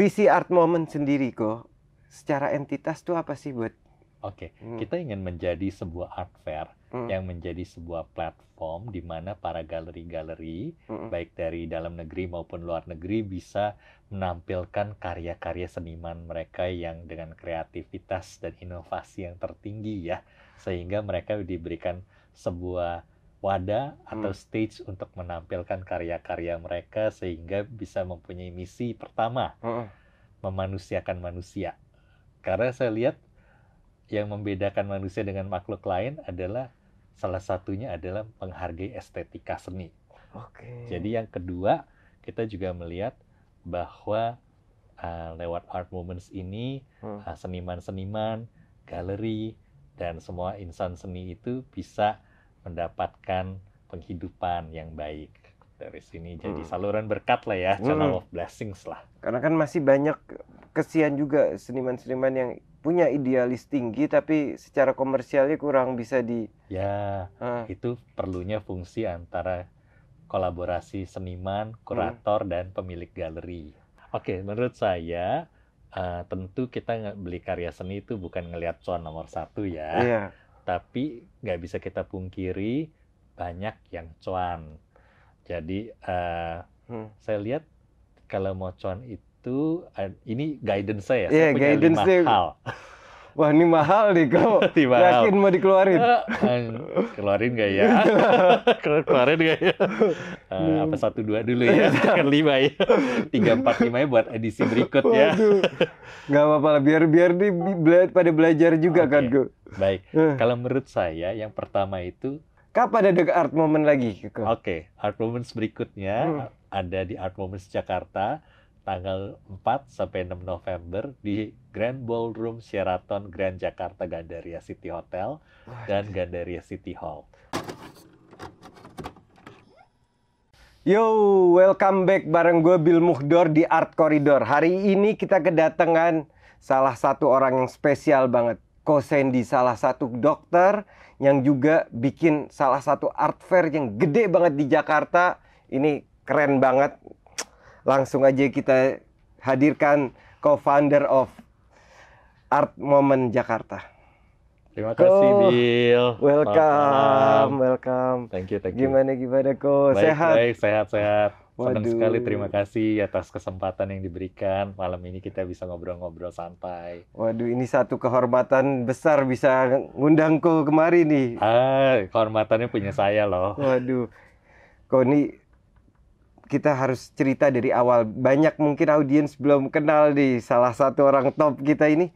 visi art moment sendiri kok secara entitas tuh apa sih buat Oke, okay. hmm. kita ingin menjadi sebuah art fair hmm. yang menjadi sebuah platform di mana para galeri-galeri hmm. baik dari dalam negeri maupun luar negeri bisa menampilkan karya-karya seniman mereka yang dengan kreativitas dan inovasi yang tertinggi ya, sehingga mereka diberikan sebuah wadah atau hmm. stage untuk menampilkan karya-karya mereka sehingga bisa mempunyai misi pertama hmm. memanusiakan manusia. Karena saya lihat yang membedakan manusia dengan makhluk lain adalah salah satunya adalah menghargai estetika seni. Okay. Jadi yang kedua kita juga melihat bahwa uh, lewat art moments ini hmm. Eh, seniman-seniman, hmm. uh, seniman -seniman, galeri dan semua insan seni itu bisa mendapatkan penghidupan yang baik dari sini jadi hmm. saluran berkat lah ya channel hmm. of blessings lah karena kan masih banyak kesian juga seniman-seniman yang punya idealis tinggi tapi secara komersialnya kurang bisa di ya hmm. itu perlunya fungsi antara kolaborasi seniman hmm. kurator hmm. dan pemilik galeri oke menurut saya uh, tentu kita beli karya seni itu bukan ngelihat cuan nomor satu ya yeah tapi nggak bisa kita pungkiri banyak yang cuan. Jadi uh, hmm. saya lihat kalau mau cuan itu uh, ini guidance saya, yeah, saya iya, punya guidance lima hal wah ini mahal nih kau yakin mau dikeluarin keluarin gak ya keluarin gak ya eh, apa satu dua dulu ya kan lima ya tiga empat lima ya buat edisi berikut ya nggak apa-apa lah, biar biar di bela pada belajar juga kan kau baik eh. kalau menurut saya yang pertama itu Kapan ada art moment lagi? Oke, okay, art moments berikutnya hmm. ada di Art Moments Jakarta tanggal 4 sampai 6 November di Grand Ballroom Sheraton Grand Jakarta Gandaria City Hotel dan iya. Gandaria City Hall. Yo, welcome back bareng gue Bill Muhdor di Art Corridor. Hari ini kita kedatangan salah satu orang yang spesial banget. kosen di salah satu dokter yang juga bikin salah satu art fair yang gede banget di Jakarta. Ini keren banget langsung aja kita hadirkan co-founder of Art Moment Jakarta. Terima kasih, oh, Bill. Welcome, welcome. Thank you, thank you. Gimana gimana kok? sehat. Baik, sehat, sehat. Senang Waduh. sekali, terima kasih atas kesempatan yang diberikan. Malam ini kita bisa ngobrol-ngobrol santai. Waduh, ini satu kehormatan besar bisa ngundangku kemari nih. Ah, kehormatannya punya saya loh. Waduh, kok ini kita harus cerita dari awal. Banyak mungkin audiens belum kenal di salah satu orang top kita ini.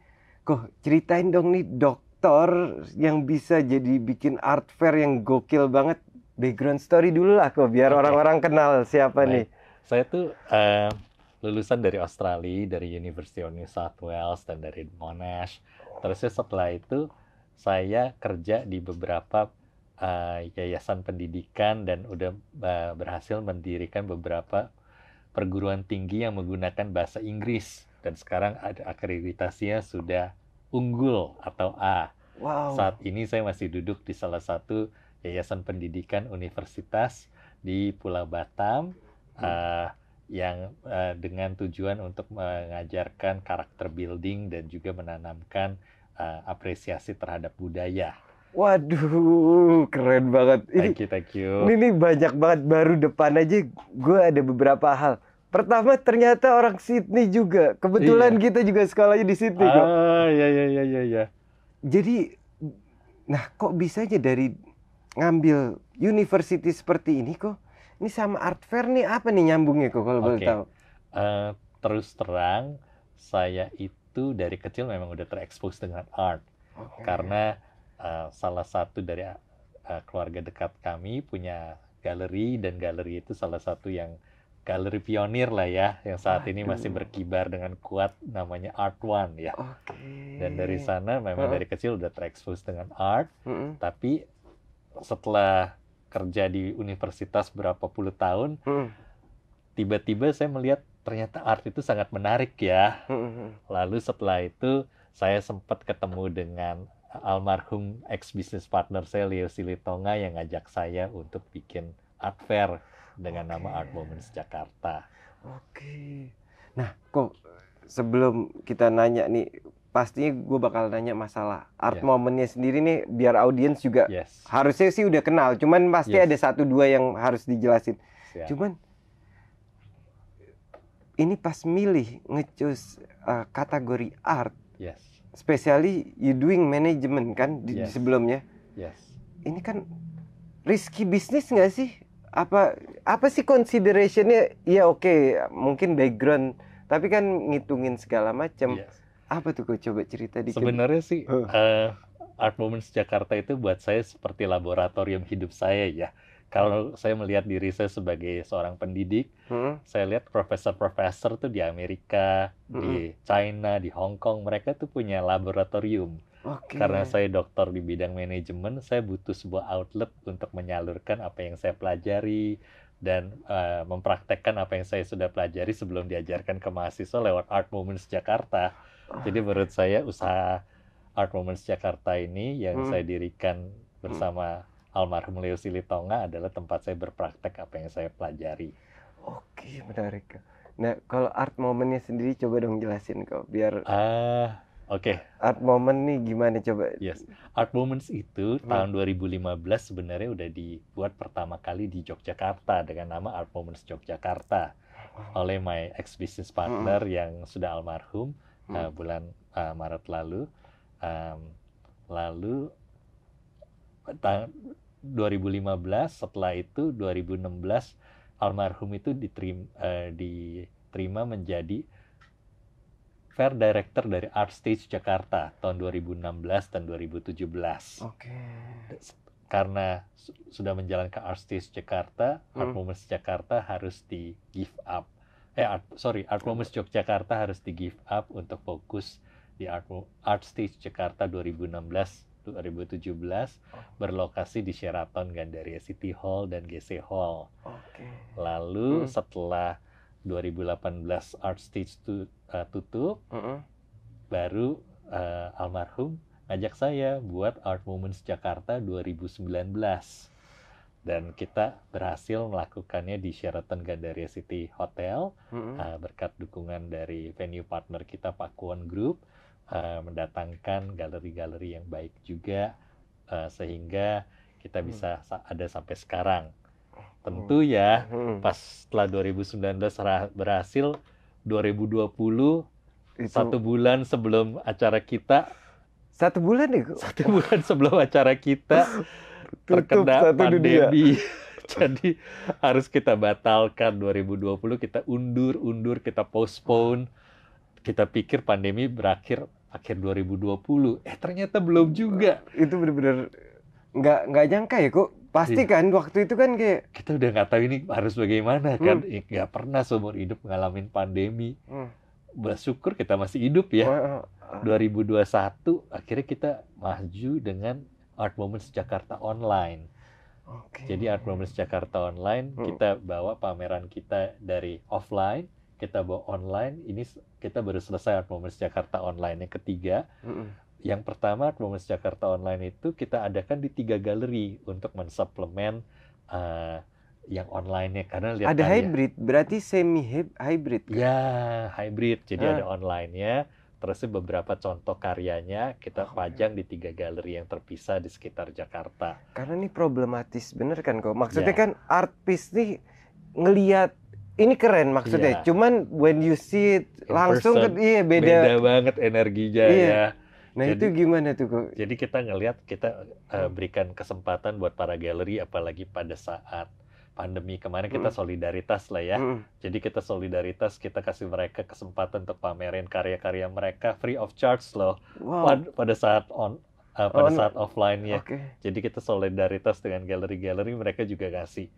Kok ceritain dong nih dokter yang bisa jadi bikin art fair yang gokil banget. Background story dulu lah kok biar orang-orang okay. kenal siapa Baik. nih. Saya tuh uh, lulusan dari Australia, dari University of New South Wales dan dari Monash. Terus setelah itu saya kerja di beberapa uh, yayasan pendidikan dan udah uh, berhasil mendirikan beberapa perguruan tinggi yang menggunakan bahasa Inggris dan sekarang ada akreditasinya sudah unggul atau A. Wow. Saat ini saya masih duduk di salah satu yayasan pendidikan universitas di Pulau Batam uh, yang uh, dengan tujuan untuk mengajarkan karakter building dan juga menanamkan uh, apresiasi terhadap budaya Waduh, keren banget. Ini, thank you, thank you. Ini, ini banyak banget baru depan aja gue ada beberapa hal. Pertama ternyata orang Sydney juga. Kebetulan iya. kita juga sekolahnya di Sydney ah, kok. iya iya iya iya iya. Jadi nah kok bisa aja dari ngambil university seperti ini kok? Ini sama art fair nih apa nih nyambungnya kok kalau okay. boleh tahu? Uh, terus terang saya itu dari kecil memang udah terekspos dengan art. Okay. Karena Eh, salah satu dari uh, keluarga dekat kami punya galeri dan galeri itu salah satu yang galeri pionir lah ya yang saat Aduh. ini masih berkibar dengan kuat namanya Art One ya. Okay. Dan dari sana memang uh. dari kecil udah terekspos dengan art, uh tapi setelah kerja di universitas berapa puluh tahun, mm. tiba-tiba saya melihat ternyata art itu sangat menarik ya. Lalu setelah itu saya sempat ketemu dengan almarhum ex business partner saya Leo Silitonga yang ngajak saya untuk bikin art fair dengan okay. nama Art Moments Jakarta. Oke. Okay. Nah, kok sebelum kita nanya nih pastinya gue bakal nanya masalah art yeah. momennya sendiri nih biar audiens juga yes. harusnya sih udah kenal cuman pasti yes. ada satu dua yang harus dijelasin yeah. cuman ini pas milih ngecus uh, kategori art yes especially you doing management kan di, yes. sebelumnya. Yes. Ini kan risky bisnis nggak sih? Apa apa sih considerationnya? Ya oke, okay, mungkin background, tapi kan ngitungin segala macam. Yes. Apa tuh kau coba cerita di Sebenarnya sih uh. Uh, Art Moments Jakarta itu buat saya seperti laboratorium hidup saya ya kalau saya melihat diri saya sebagai seorang pendidik, hmm. saya lihat profesor-profesor tuh di Amerika, hmm. di China, di Hong Kong, mereka tuh punya laboratorium. Okay. Karena saya dokter di bidang manajemen, saya butuh sebuah outlet untuk menyalurkan apa yang saya pelajari dan uh, mempraktekkan apa yang saya sudah pelajari sebelum diajarkan ke mahasiswa lewat Art Moments Jakarta. Jadi menurut saya usaha Art Moments Jakarta ini yang hmm. saya dirikan bersama almarhum Leo Silitonga adalah tempat saya berpraktek apa yang saya pelajari. Oke, menarik. Nah, kalau art momennya sendiri coba dong jelasin kok biar Ah, uh, oke. Okay. Art moment nih gimana coba? Yes. Art Moments itu hmm. tahun 2015 sebenarnya udah dibuat pertama kali di Yogyakarta dengan nama Art Moments Yogyakarta oh. oleh my ex business partner hmm. yang sudah almarhum hmm. uh, bulan uh, Maret lalu. Um, lalu 2015 setelah itu 2016 almarhum itu diterima, uh, diterima menjadi Fair Director dari Art Stage Jakarta tahun 2016 dan 2017. Oke. Okay. Karena su sudah menjalankan Art Stage Jakarta, hmm. Art Moments Jakarta harus di give up. Eh, art, sorry, Art Moments Yogyakarta harus di give up untuk fokus di Art, Art Stage Jakarta 2016 2017 oh. berlokasi di Sheraton Gandaria City Hall dan GC Hall. Okay. Lalu hmm. setelah 2018 Art Stage tu, uh, tutup, mm -hmm. baru uh, almarhum ngajak saya buat Art Moments Jakarta 2019 dan kita berhasil melakukannya di Sheraton Gandaria City Hotel mm -hmm. uh, berkat dukungan dari venue partner kita Pakuan Group Eh, mendatangkan galeri-galeri yang baik juga uh, sehingga kita hmm. bisa hmm. ada sampai sekarang. Tentu hmm. ya hmm. pas setelah 2019 berhasil 2020 Itu. satu bulan sebelum acara kita satu bulan ya satu bulan sebelum acara kita terkena pandemi. Jadi harus kita batalkan 2020 kita undur-undur kita postpone. Kita pikir pandemi berakhir akhir 2020. Eh ternyata belum juga. Itu bener-bener nggak nggak nyangka ya kok. Pasti iya. kan waktu itu kan kayak kita udah nggak tahu ini harus bagaimana kan. Hmm. kan. nggak pernah seumur hidup ngalamin pandemi. Hmm. Bersyukur kita masih hidup ya. Hmm. 2021 ah, ah. akhirnya kita maju dengan Art Moments Jakarta Online. Okay. Jadi Art Moments Jakarta Online hmm. kita bawa pameran kita dari offline kita bawa online ini kita baru selesai Art Moments Jakarta online yang ketiga mm yang pertama Art Moments Jakarta online itu kita adakan di tiga galeri untuk mensuplemen uh, eh, yang online-nya karena lihat ada karya. hybrid berarti semi hybrid kan? ya hybrid jadi ah. ada online-nya terus beberapa contoh karyanya kita oh, pajang okay. Iya. di tiga galeri yang terpisah di sekitar Jakarta. Karena ini problematis bener kan kok. Maksudnya yeah. kan artis nih ngelihat ini keren maksudnya. Yeah. Cuman when you see it langsung person, iya beda. Beda banget energinya iya. ya. Nah jadi, itu gimana tuh kok? Jadi kita ngelihat kita uh, berikan kesempatan buat para galeri apalagi pada saat pandemi kemarin kita mm. solidaritas lah ya. Mm. Jadi kita solidaritas kita kasih mereka kesempatan untuk pamerin karya-karya mereka free of charge loh. Wow. Pada saat on uh, pada on. saat offline ya. Okay. Jadi kita solidaritas dengan galeri-galeri mereka juga kasih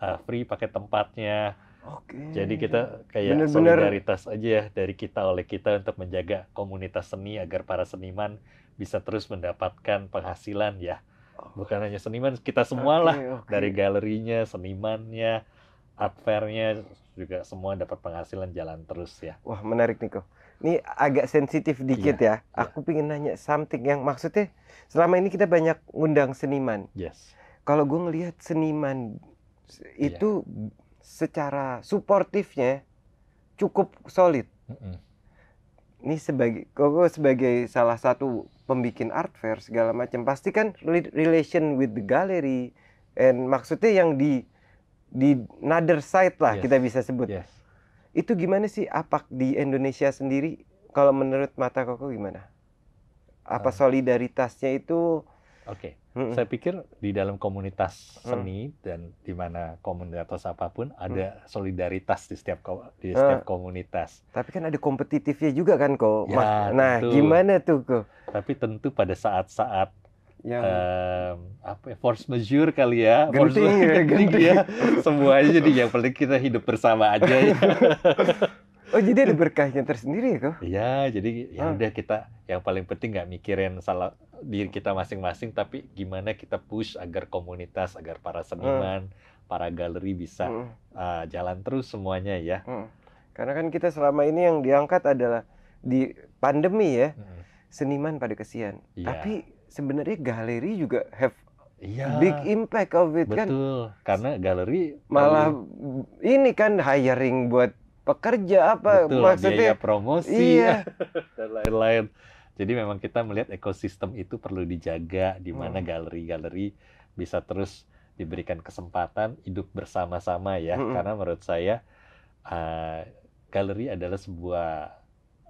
uh, eh, free pakai tempatnya Oke. Jadi kita kayak Bener -bener. solidaritas aja ya dari kita oleh kita untuk menjaga komunitas seni agar para seniman bisa terus mendapatkan penghasilan ya. Bukan hanya seniman, kita semualah okay, okay. dari galerinya, senimannya, art fairnya juga semua dapat penghasilan jalan terus ya. Wah menarik nih kok. Ini agak sensitif dikit iya, ya. Iya. Aku ingin nanya something yang maksudnya selama ini kita banyak ngundang seniman. Yes. Kalau gue ngelihat seniman iya. itu secara suportifnya cukup solid. Ini sebagai kok sebagai salah satu pembikin art fair segala macam pasti kan relation with the gallery and maksudnya yang di di another side lah yes. kita bisa sebut. Yes. Itu gimana sih apak di Indonesia sendiri kalau menurut mata Koko gimana? Apa ah. solidaritasnya itu Oke. Okay hmm Saya pikir di dalam komunitas mm. seni mm-hmm. dan di mana komunitas apapun ada mm. solidaritas di setiap ko- di eh. setiap uh, komunitas. Tapi kan ada kompetitifnya juga kan kok. Ya, nah, tentu. gimana tuh kok? Tapi tentu pada saat-saat yang um, apa ya, force majeure kali ya genting, force ya, genting, ya semuanya jadi yang penting kita hidup bersama aja ya. oh jadi ada berkahnya tersendiri ya kok iya jadi ya ah. udah kita yang paling penting nggak mikirin salah diri kita masing-masing tapi gimana kita push agar komunitas agar para hmm. seniman hmm. para galeri bisa hmm. uh, jalan terus semuanya ya hmm. karena kan kita selama ini yang diangkat adalah di pandemi ya hmm. seniman pada kesian yeah. tapi sebenarnya galeri juga have Ya, Big impact of it betul. kan. Betul. Karena galeri malah paling... ini kan hiring buat pekerja apa betul, maksudnya biaya promosi iya. dan lain-lain. Jadi memang kita melihat ekosistem itu perlu dijaga di mana hmm. galeri-galeri bisa terus diberikan kesempatan hidup bersama-sama ya. Hmm. Karena menurut saya uh, galeri adalah sebuah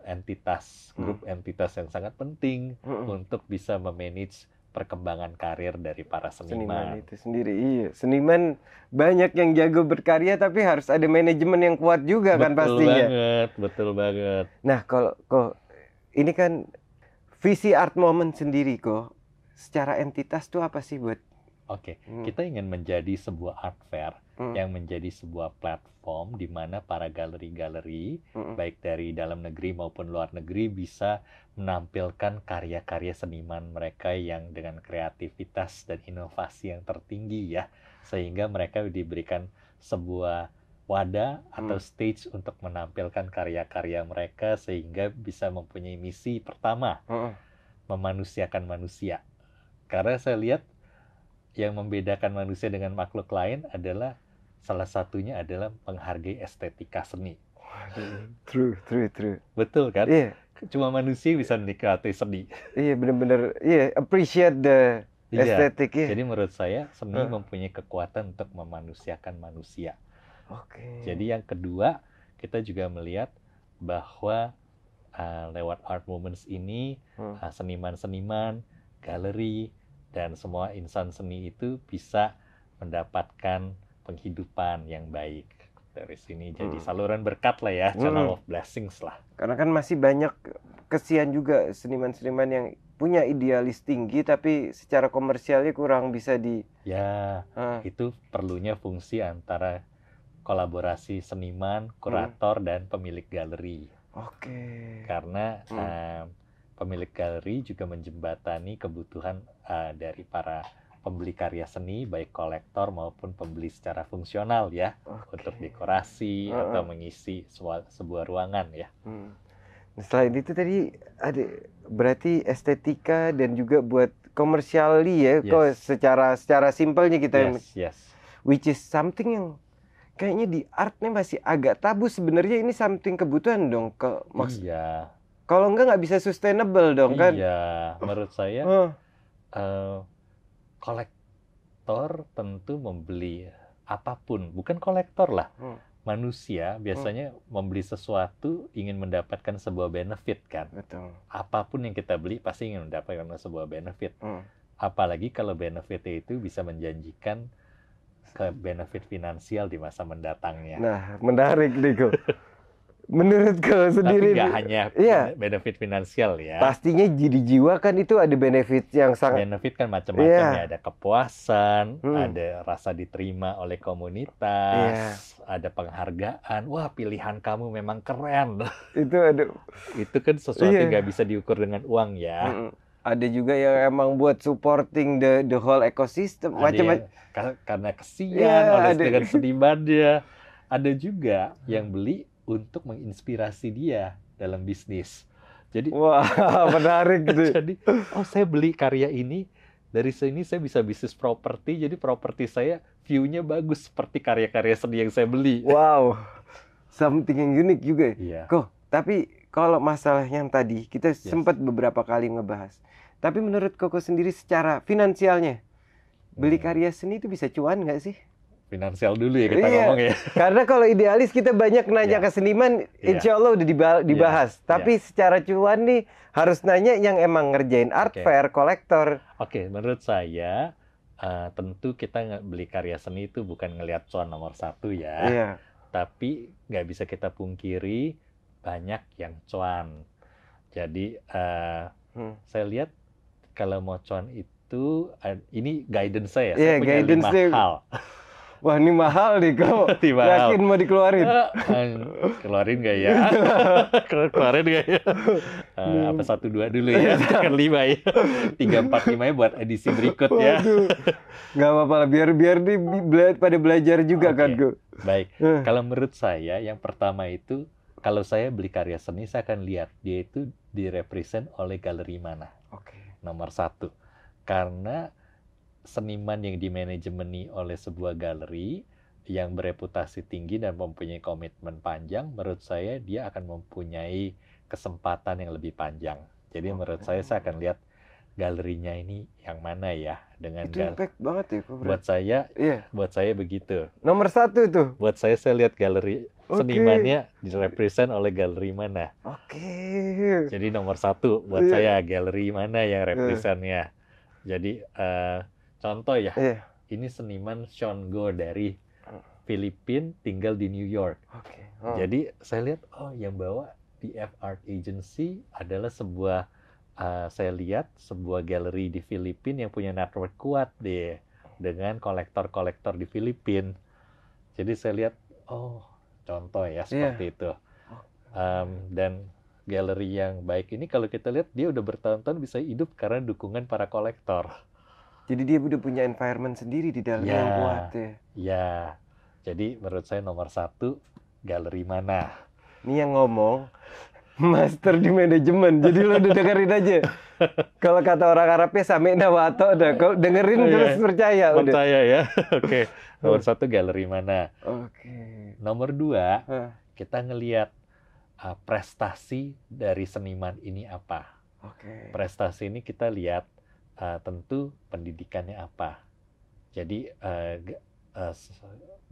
entitas, hmm. grup hmm. entitas yang sangat penting hmm. untuk bisa memanage perkembangan karir dari para seniman. Seniman itu sendiri, iya. Seniman banyak yang jago berkarya tapi harus ada manajemen yang kuat juga kan betul kan pastinya. Betul banget, betul banget. Nah kalau kok ini kan visi art moment sendiri kok secara entitas tuh apa sih buat Oke, okay. hmm. kita ingin menjadi sebuah art fair hmm. yang menjadi sebuah platform di mana para galeri-galeri hmm. baik dari dalam negeri maupun luar negeri bisa menampilkan karya-karya seniman mereka yang dengan kreativitas dan inovasi yang tertinggi ya, sehingga mereka diberikan sebuah wadah atau hmm. stage untuk menampilkan karya-karya mereka sehingga bisa mempunyai misi pertama hmm. memanusiakan manusia. Karena saya lihat yang membedakan manusia dengan makhluk lain adalah salah satunya adalah menghargai estetika seni. True, true, true. Betul kan? Yeah. Cuma manusia bisa menikmati seni. Iya, yeah, benar-benar. Iya, yeah, appreciate the Iya. Estetik ya. Jadi menurut saya seni uh. mempunyai kekuatan untuk memanusiakan manusia. Okay. Jadi yang kedua kita juga melihat bahwa uh, lewat art moments ini hmm. eh, seniman-seniman, galeri dan semua insan seni itu bisa mendapatkan penghidupan yang baik dari sini. Jadi hmm. saluran berkat lah ya, channel hmm. of blessings lah. Karena kan masih banyak kesian juga seniman-seniman yang punya idealis tinggi tapi secara komersialnya kurang bisa di ya uh. itu perlunya fungsi antara kolaborasi seniman, hmm. kurator hmm. dan pemilik galeri. Oke. Okay. Karena hmm. uh, pemilik galeri juga menjembatani kebutuhan uh, dari para pembeli karya seni baik kolektor maupun pembeli secara fungsional ya okay. untuk dekorasi uh -uh. atau mengisi sebuah ruangan ya. Hmm. Nah, selain itu tadi ada berarti estetika dan juga buat komersiali ya yes. kok secara secara simpelnya kita yes, yes. which is something yang kayaknya di artnya masih agak tabu sebenarnya ini something kebutuhan dong ke maks iya. kalau enggak nggak bisa sustainable dong iya. kan iya menurut saya uh. Uh, kolektor tentu membeli apapun bukan kolektor lah uh. manusia biasanya uh. membeli sesuatu ingin mendapatkan sebuah benefit kan. Betul. Apapun yang kita beli pasti ingin mendapatkan sebuah benefit. uh. Apalagi kalau benefit itu bisa menjanjikan ke benefit finansial di masa mendatangnya. Nah, menarik Diko. Menurutku sendiri. Tapi nggak hanya iya. benefit finansial ya. Pastinya jadi jiwa kan itu ada benefit yang sangat. Benefit kan macam-macam iya. ya. Ada kepuasan, hmm. ada rasa diterima oleh komunitas, iya. ada penghargaan. Wah pilihan kamu memang keren. Itu ada. itu kan sesuatu yang iya. gak bisa diukur dengan uang ya. Mm ada juga yang emang buat supporting the the whole ekosistem macam-macam karena kesian ya, oleh ada. dengan senimannya ada juga yang beli untuk menginspirasi dia dalam bisnis jadi wah menarik tuh jadi oh saya beli karya ini dari sini saya bisa bisnis properti jadi properti saya viewnya bagus seperti karya-karya seni yang saya beli wow something yang unik juga yeah. kok tapi kalau masalah yang tadi kita yes. sempat beberapa kali ngebahas tapi menurut Koko sendiri secara finansialnya, beli hmm. karya seni itu bisa cuan nggak sih? Finansial dulu ya kita iya. ngomong ya. Karena kalau idealis kita banyak nanya yeah. ke seniman, iya. insya Allah udah iya. dibahas. Yeah. Tapi yeah. secara cuan nih harus nanya yang emang ngerjain art okay. fair, kolektor. Oke, okay, menurut saya uh, tentu kita beli karya seni itu bukan ngelihat cuan nomor satu ya. Yeah. Tapi nggak bisa kita pungkiri banyak yang cuan. Jadi uh, hmm. saya lihat kalau mau cuan itu ini guidance saya, yeah, saya punya guidance lima hal. Wah ini mahal nih kau. Yakin mau dikeluarin? Eh, keluarin gak ya? Keluarin gak ya? Uh, apa satu dua dulu ya? Jangan lima ya. Tiga empat lima ya buat edisi berikut ya. Gak apa-apa lah. Biar biar di bela pada belajar juga okay. kan kau. Baik. Eh. Kalau menurut saya yang pertama itu kalau saya beli karya seni saya akan lihat dia itu direpresent oleh galeri mana. Oke. Okay nomor satu. Karena seniman yang dimanajemeni oleh sebuah galeri yang bereputasi tinggi dan mempunyai komitmen panjang, menurut saya dia akan mempunyai kesempatan yang lebih panjang. Jadi menurut saya saya akan lihat galerinya ini yang mana ya dengan itu gal- impact banget ya Pak buat saya iya. buat saya begitu nomor satu itu buat saya saya lihat galeri okay. senimannya direpresent oleh galeri mana oke okay. jadi nomor satu buat yeah. saya galeri mana yang iya. representnya yeah. jadi uh, contoh ya yeah. ini seniman Sean Go dari Filipina tinggal di New York okay. oh. jadi saya lihat oh yang bawa TF Art Agency adalah sebuah uh, saya lihat sebuah galeri di Filipina yang punya network kuat deh dengan kolektor-kolektor di Filipina. Jadi saya lihat, oh contoh ya iya. seperti yeah. itu. Um, dan galeri yang baik ini kalau kita lihat dia udah bertahun-tahun bisa hidup karena dukungan para kolektor. Jadi dia udah punya environment sendiri di dalam yeah. yang kuat ya. Ya, yeah. jadi menurut saya nomor satu galeri mana? Ini yang ngomong master di manajemen. Jadi lo udah dengerin aja. Kalau kata orang Arabnya sami nawato udah. Kalau dengerin oh, iya. terus percaya, percaya udah. ya. Oke. Okay. Nomor oh. satu galeri mana? Oke. Okay. Nomor dua kita ngelihat uh, ah, prestasi dari seniman ini apa. Oke. Okay. Prestasi ini kita lihat uh, tentu pendidikannya apa. Jadi uh, uh,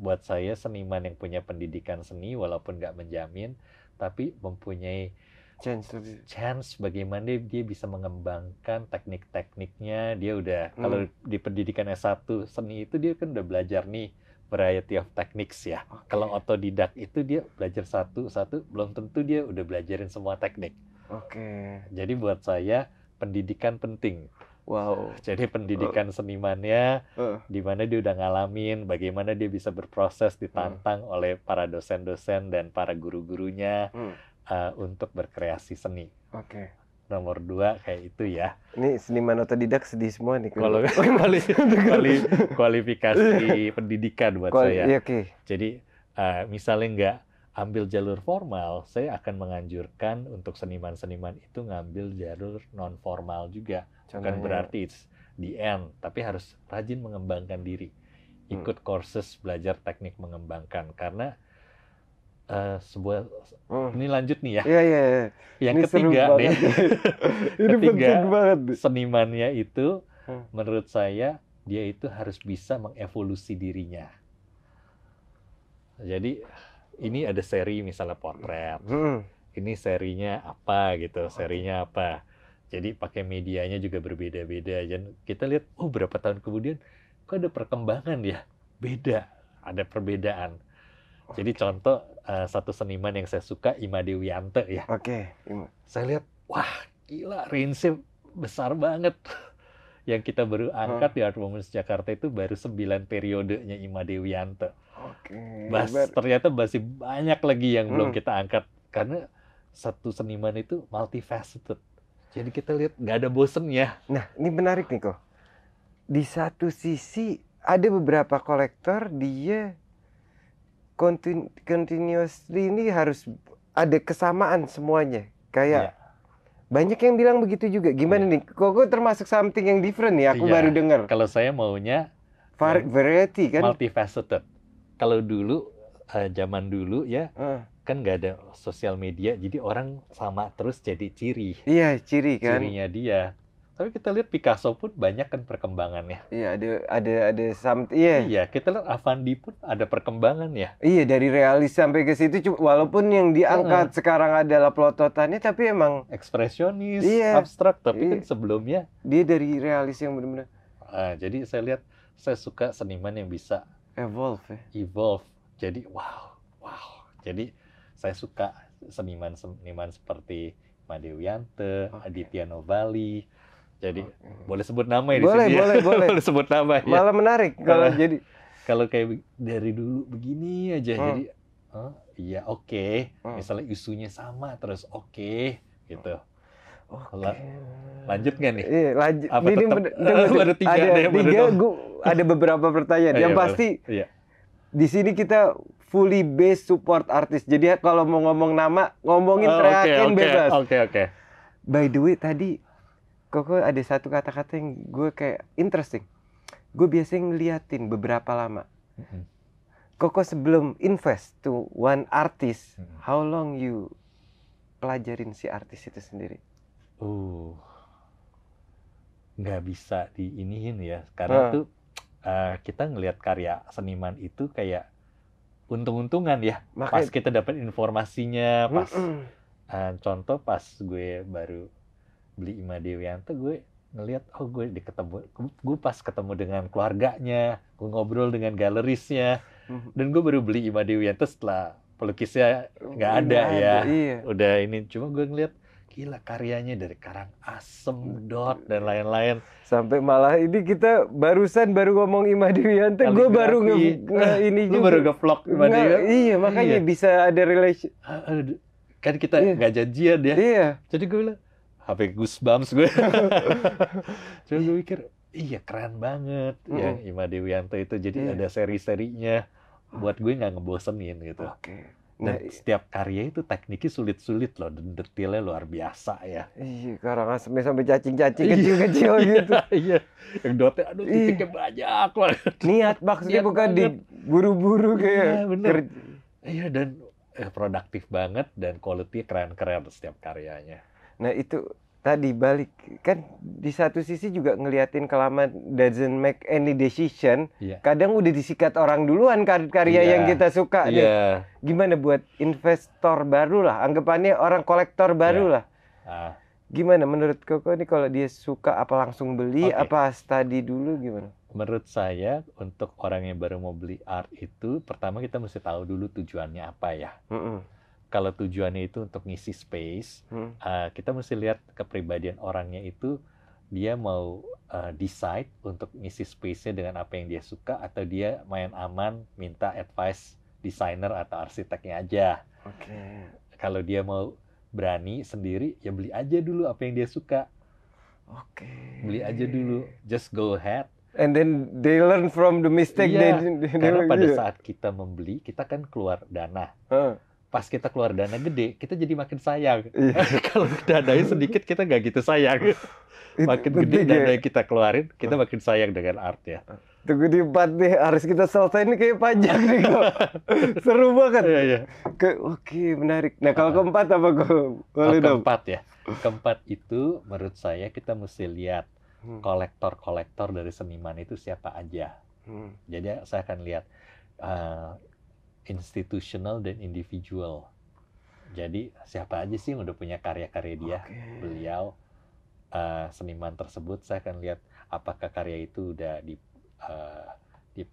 buat saya seniman yang punya pendidikan seni walaupun nggak menjamin tapi mempunyai chance chance bagaimana dia, bisa mengembangkan teknik-tekniknya dia udah hmm. kalau di pendidikan S1 seni itu dia kan udah belajar nih variety of techniques ya okay. kalau otodidak itu dia belajar satu satu belum tentu dia udah belajarin semua teknik oke okay. jadi buat saya pendidikan penting Wow. Jadi pendidikan uh. senimannya uh. di mana dia udah ngalamin bagaimana dia bisa berproses ditantang uh. oleh para dosen-dosen dan para guru-gurunya uh. uh, untuk berkreasi seni. Oke. Okay. Nomor dua kayak itu ya. Ini seniman otodidak sedih semua nih. Kalau kuali, kuali, kualifikasi pendidikan buat Kuali, saya. Iya, okay. Jadi uh, misalnya nggak ambil jalur formal, saya akan menganjurkan untuk seniman-seniman itu ngambil jalur non formal juga. Bukan berarti it's the end, tapi harus rajin mengembangkan diri. Hmm. Ikut hmm. courses belajar teknik mengembangkan karena Uh, sebuah hmm. ini lanjut nih ya. Iya iya. yeah. Yang ini ketiga nih, ini ketiga, banget. Senimannya itu hmm. menurut saya dia itu harus bisa mengevolusi dirinya. Jadi ini ada seri misalnya potret hmm. ini serinya apa gitu serinya apa jadi pakai medianya juga berbeda-beda dan kita lihat oh berapa tahun kemudian kok ada perkembangan ya beda ada perbedaan okay. jadi contoh uh, satu seniman yang saya suka Ima Dewianto ya oke okay. saya lihat wah gila range besar banget yang kita baru angkat hmm. di Art Women's Jakarta itu baru 9 periodenya Ima Dewianto. Oke. Bas, ternyata masih banyak lagi yang hmm. belum kita angkat karena satu seniman itu multifaceted. Jadi kita lihat nggak ada bosen ya. Nah, ini menarik nih kok. Di satu sisi ada beberapa kolektor dia continu continuously ini harus ada kesamaan semuanya. Kayak yeah. banyak yang bilang begitu juga. Gimana yeah. nih? Kok gue termasuk something yang different nih? Aku yeah. baru dengar. Kalau saya maunya variety kan multifaceted kalau dulu uh, zaman dulu ya uh. kan nggak ada sosial media jadi orang sama terus jadi ciri iya ciri kan cirinya dia tapi kita lihat Picasso pun banyak kan perkembangannya iya ada ada ada something iya iya kita lihat Avandi pun ada perkembangan ya iya dari realis sampai ke situ walaupun yang diangkat uh. sekarang adalah plototannya, tapi emang ekspresionis iya. abstrak tapi kan iya. kan sebelumnya dia dari realis yang benar-benar uh, jadi saya lihat saya suka seniman yang bisa evolve ya? evolve jadi wow wow jadi saya suka seniman seniman seperti Madewiante okay. Aditya Novali jadi okay. boleh sebut nama ya boleh, di sini ya? boleh ya? boleh boleh sebut nama ya malah menarik kalau uh, jadi kalau kayak dari dulu begini aja hmm. jadi oh iya oke okay. hmm. misalnya isunya sama terus oke okay, gitu hmm Okay. Lanjut gak nih? Iya, lanjut. Apa ini tetap, ada tiga, ada, tiga gua, ada beberapa pertanyaan. Iya, yang pasti iya. di sini kita fully base support artis. Jadi kalau mau ngomong nama, ngomongin oh, teriakin okay, bebas. Oke, okay, oke. Okay. By the way, tadi Koko ada satu kata-kata yang gue kayak interesting. Gue biasanya ngeliatin beberapa lama. Koko sebelum invest to one artist, how long you pelajarin si artis itu sendiri? uh nggak bisa diinihin ya karena hmm. tuh uh, kita ngelihat karya seniman itu kayak untung-untungan ya Makanya... pas kita dapat informasinya pas mm Uh, contoh pas gue baru beli Ima Dewianto gue ngelihat oh gue diketemu gue pas ketemu dengan keluarganya gue ngobrol dengan galerisnya dan gue baru beli Ima Dewianto setelah pelukisnya nggak ada ya iya. udah ini cuma gue ngelihat gila karyanya dari Karang Asem iya. dot dan lain-lain sampai malah ini kita barusan baru ngomong Ima Dewianto gue baru nge, iya. nge ini juga baru vlog Ima iya makanya iya. bisa ada relation ah, kan kita iya. nggak iya. janjian ya iya. jadi gue lah HP gus bams gue jadi gue pikir iya keren banget mm. ya Ima Dewianto itu jadi iya. ada seri-serinya buat gue nggak ngebosenin gitu okay dan nah, setiap karya itu tekniknya sulit-sulit loh, detailnya luar biasa ya. Iya, karena sampai sampai cacing-cacing iya, kecil-kecil iya, gitu. Iya, iya. yang dotnya aduh titiknya banyak loh. Niat maksudnya Niat bukan di buru-buru kayak. Iya, bener. Iya, dan eh, produktif banget dan quality keren-keren setiap karyanya. Nah, itu tadi balik kan di satu sisi juga ngeliatin kelamaan doesn't make any decision yeah. kadang udah disikat orang duluan kar karya yeah. yang kita suka yeah. deh. Iya. gimana buat investor baru lah anggapannya orang kolektor baru yeah. lah uh. gimana menurut koko ini kalau dia suka apa langsung beli okay. apa study dulu gimana menurut saya untuk orang yang baru mau beli art itu pertama kita mesti tahu dulu tujuannya apa ya mm -mm kalau tujuannya itu untuk ngisi space, hmm. uh, kita mesti lihat kepribadian orangnya itu dia mau uh, decide untuk ngisi space-nya dengan apa yang dia suka atau dia main aman minta advice desainer atau arsiteknya aja. Oke. Okay. Kalau dia mau berani sendiri ya beli aja dulu apa yang dia suka. Oke. Okay. Beli aja dulu, just go ahead. And then they learn from the mistake. Iya, they, they, they, karena pada saat kita membeli, kita kan keluar dana. Huh pas kita keluar dana gede, kita jadi makin sayang. Iya. Kalau dananya sedikit, kita nggak gitu sayang. makin gede dana yang kita keluarin, kita makin sayang dengan art ya. Tunggu di empat nih, harus kita selesai ini kayak panjang nih kok. Seru banget. Iya, iya. Ke, oke, menarik. Nah, kalau keempat apa ke Kalau keempat ya. Keempat itu menurut saya kita mesti lihat hmm. kolektor-kolektor dari seniman itu siapa aja. Hmm. Jadi saya akan lihat uh, institutional dan individual. Jadi siapa aja sih yang udah punya karya-karya dia, okay. beliau uh, seniman tersebut, saya akan lihat apakah karya itu udah di uh, di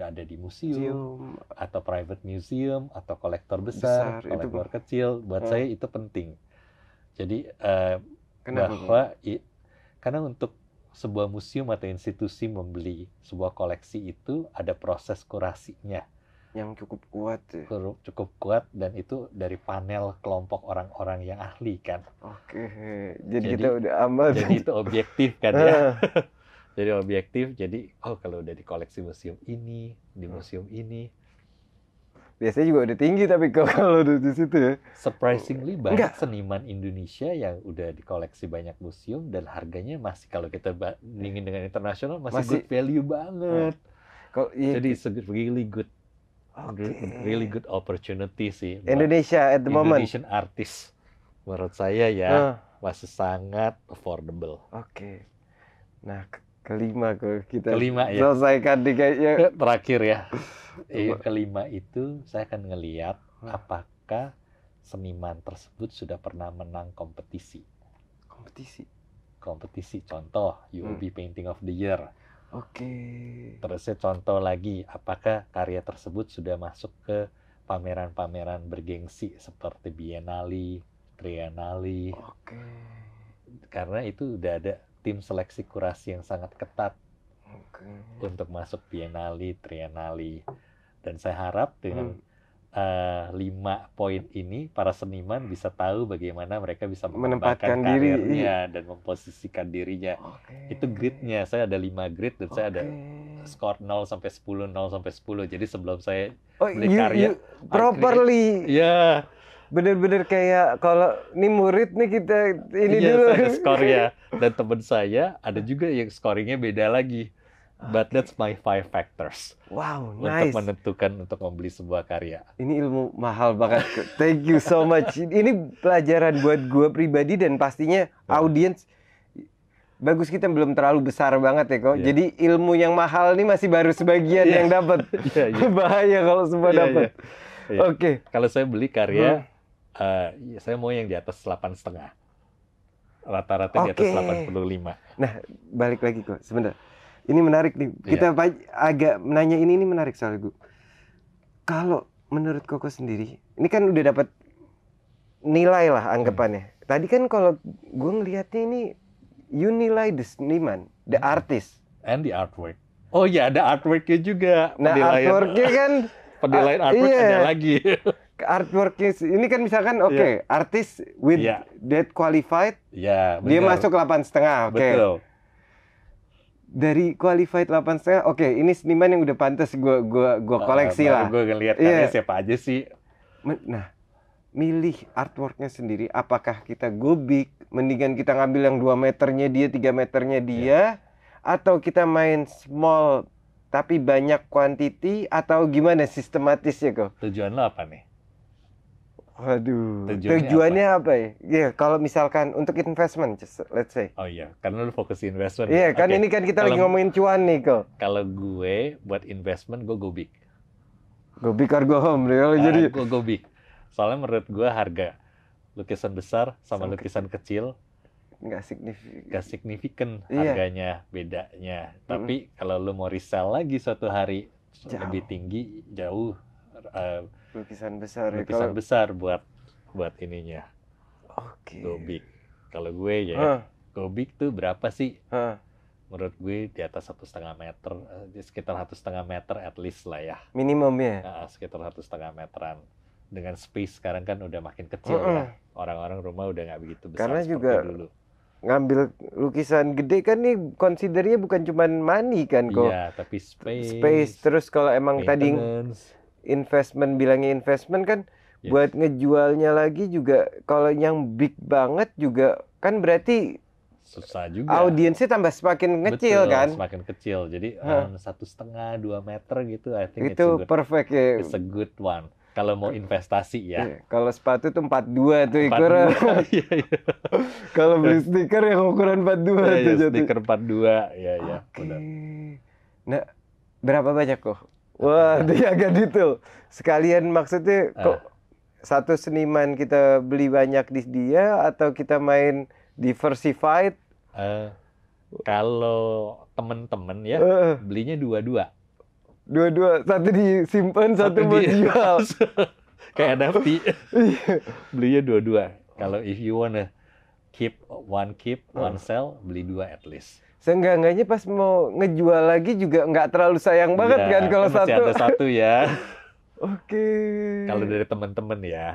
ada di museum, museum atau private museum atau kolektor besar, besar kolektor itu, kecil. Buat hmm. saya itu penting. Jadi uh, bahwa i, karena untuk sebuah museum atau institusi membeli sebuah koleksi itu ada proses kurasinya yang cukup kuat ya. cukup kuat dan itu dari panel kelompok orang-orang yang ahli kan oke jadi, jadi kita udah aman jadi itu objektif kan ya ah. jadi objektif jadi oh kalau udah di koleksi museum ini di hmm. museum ini biasanya juga udah tinggi tapi kalau udah di situ ya surprisingly oh, banyak Enggak. seniman Indonesia yang udah di koleksi banyak museum dan harganya masih kalau kita bandingin dengan internasional masih, masih good value banget. Oh. Kalo, iya, Jadi really good okay. really good opportunity sih Indonesia at the moment Indonesian artist menurut saya ya uh. masih sangat affordable oke okay. nah kelima kita kelima ya selesaikan di kayaknya terakhir ya iya, kelima itu saya akan ngelihat apakah seniman tersebut sudah pernah menang kompetisi kompetisi kompetisi contoh UOB hmm. Painting of the Year Oke. Okay. saya contoh lagi, apakah karya tersebut sudah masuk ke pameran-pameran bergengsi seperti Biennale, Triennale? Oke. Okay. Karena itu udah ada tim seleksi kurasi yang sangat ketat okay. untuk masuk Biennale, Triennale. Dan saya harap dengan hmm uh, lima poin ini para seniman bisa tahu bagaimana mereka bisa menempatkan karirnya diri. dan memposisikan dirinya. Okay, itu gridnya. Saya ada lima grid dan okay. saya ada skor 0 sampai 10, 0 sampai 10. Jadi sebelum saya oh, beli you, karya you properly. Ya. Yeah. Bener-bener kayak kalau ini murid nih kita ini yeah, dulu. Saya skor ya. Dan teman saya ada juga yang scoringnya beda lagi Ah, But that's my five factors. Wow, nice. Untuk menentukan untuk membeli sebuah karya. Ini ilmu mahal banget. Thank you so much. Ini pelajaran buat gue pribadi dan pastinya yeah. audiens. Bagus kita belum terlalu besar banget ya kok. Yeah. Jadi ilmu yang mahal ini masih baru sebagian yeah. yang dapat. yeah, yeah. Bahaya kalau semua yeah, dapat. Yeah. Yeah. Oke. Okay. Kalau saya beli karya, hmm. uh, saya mau yang di atas delapan setengah. Rata-rata okay. di atas delapan puluh lima. Nah, balik lagi kok sebentar ini menarik nih. Iya. Kita yeah. agak menanya ini ini menarik soalnya gue. Kalau menurut Koko sendiri, ini kan udah dapat nilai lah anggapannya. Hmm. Tadi kan kalau gue ngelihatnya ini you nilai the seniman, the hmm. artist. And the artwork. Oh iya ada artworknya juga. Nah penilaian. artworknya kan. penilaian artwork iya. ada lagi. artworknya ini kan misalkan iya. oke okay, yeah. artis with yeah. that qualified. Yeah, dia masuk delapan setengah. Oke. Okay dari qualified 8 setengah, oke okay, ini seniman yang udah pantas gue gua gua oh, koleksi lah. Gue ngeliat yeah. siapa aja sih. Nah, milih artworknya sendiri. Apakah kita go big, mendingan kita ngambil yang dua meternya dia, tiga meternya iya. dia, yeah. atau kita main small tapi banyak quantity atau gimana sistematisnya kok? Tujuan lo apa nih? Waduh. Tujuannya, tujuannya apa? apa ya? Iya, yeah, kalau misalkan untuk investment, just, let's say. Oh iya, karena lu fokus investment. Iya kan okay. ini kan kita kalo, lagi ngomongin cuan nih kok. Kalau gue buat investment gue go big. Go big or go home, real. Nah, jadi gue go big. Soalnya menurut gue harga lukisan besar sama, lukisan kecil nggak signifikan. Nggak signifikan iya. harganya bedanya. Tapi mm -hmm. kalau lu mau resell lagi suatu hari jauh. lebih tinggi jauh Eh, lukisan besar ya, lukisan kalau... besar buat buat ininya oke okay. gobik kalau gue ya huh. gobik tuh berapa sih huh. menurut gue di atas satu setengah meter eh, di sekitar satu setengah meter at least lah ya minimum ya uh, sekitar satu setengah meteran dengan space sekarang kan udah makin kecil uh -uh. ya orang-orang rumah udah nggak begitu besar karena juga dulu ngambil lukisan gede kan nih Considernya bukan cuman money kan kok. Iya, tapi space. Space terus kalau emang tadi investment bilangnya investment kan yes. buat ngejualnya lagi juga kalau yang big banget juga kan berarti susah juga audiensnya tambah semakin kecil kan semakin kecil jadi um, satu setengah dua meter gitu I think itu it's perfect ya it's a good one kalau mau investasi ya. Iya, kalau sepatu tuh 42 tuh ukuran. iya, iya. kalau beli iya. stiker yang ukuran 42 iya, tuh jadi. Stiker Sneaker 42, ya ya. Okay. Nah, berapa banyak kok Wah, dia agak detail. Sekalian maksudnya ah. kok satu seniman kita beli banyak di dia atau kita main diversified? Uh, kalau temen-temen ya uh. belinya dua-dua. Dua-dua, satu disimpan, satu, satu di... dijual. Kayak Davi. Iya. belinya dua-dua. Kalau if you wanna keep one keep, one ah. sell, beli dua at least seenggak-enggaknya pas mau ngejual lagi juga nggak terlalu sayang banget ya, kan kalau kan satu. ada satu ya. Oke. Okay. Kalau dari teman-teman ya.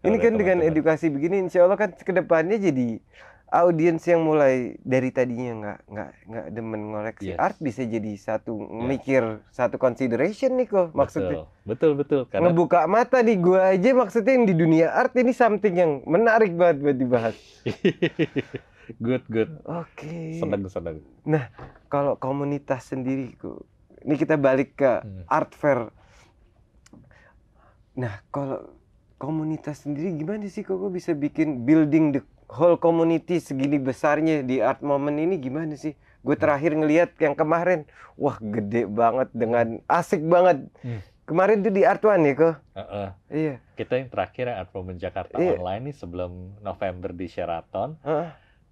Kalau Ini kan temen -temen. dengan edukasi begini, insya Allah kan kedepannya jadi audiens yang mulai dari tadinya nggak nggak nggak demen ngoleksi yes. Iya. art bisa jadi satu yes. Iya. mikir satu consideration nih kok maksudnya betul betul, betul. Karena... ngebuka mata di gua aja maksudnya yang di dunia art ini something yang menarik banget buat dibahas good good oke okay. seneng seneng nah kalau komunitas sendiri ini kita balik ke hmm. art fair nah kalau komunitas sendiri gimana sih kok bisa bikin building the whole community segini besarnya di art moment ini gimana sih gue hmm. terakhir ngelihat yang kemarin wah gede banget dengan asik banget hmm. kemarin tuh di Art One ya kok uh -uh. iya kita yang terakhir Art Moment Jakarta iya. online nih sebelum November di Sheraton uh -uh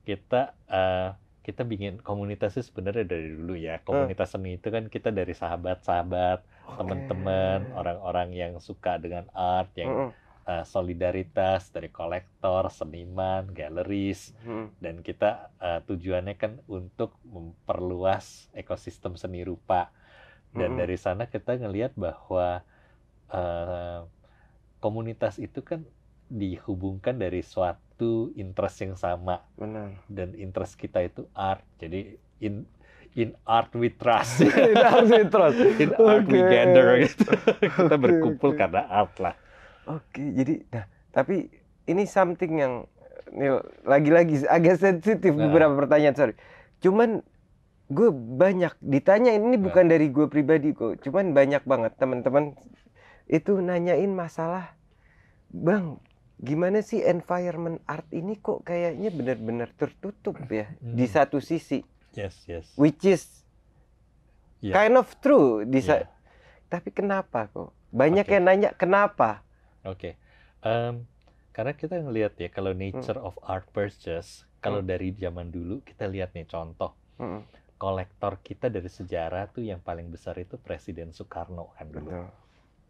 kita uh, kita bikin itu sebenarnya dari dulu ya eh. komunitas seni itu kan kita dari sahabat-sahabat okay. teman-teman orang-orang yang suka dengan art yang uh, solidaritas dari kolektor seniman galeris hmm. dan kita uh, tujuannya kan untuk memperluas ekosistem seni rupa dan hmm. dari sana kita ngelihat bahwa uh, komunitas itu kan dihubungkan dari suatu itu interest yang sama. Benar. Dan interest kita itu art. Jadi in in art we trust. in art we trust. In okay. we gather gitu. kita berkumpul okay. karena art lah. Oke, okay, jadi nah tapi ini something yang lagi-lagi agak sensitif nah. beberapa pertanyaan sorry. Cuman gue banyak ditanya ini nah. bukan dari gue pribadi kok. Cuman banyak banget teman-teman itu nanyain masalah Bang, gimana sih environment art ini kok kayaknya benar-benar tertutup hmm. ya hmm. di satu sisi. Yes, yes. Which is yeah. kind of true di yeah. Tapi kenapa kok? Banyak okay. yang nanya kenapa? Oke. Okay. Um, karena kita ngelihat ya kalau hmm. nature hmm. of art purchase, kalau hmm. dari zaman dulu kita lihat nih contoh. Hmm. Kolektor kita dari sejarah tuh yang paling besar itu Presiden Soekarno kan dulu.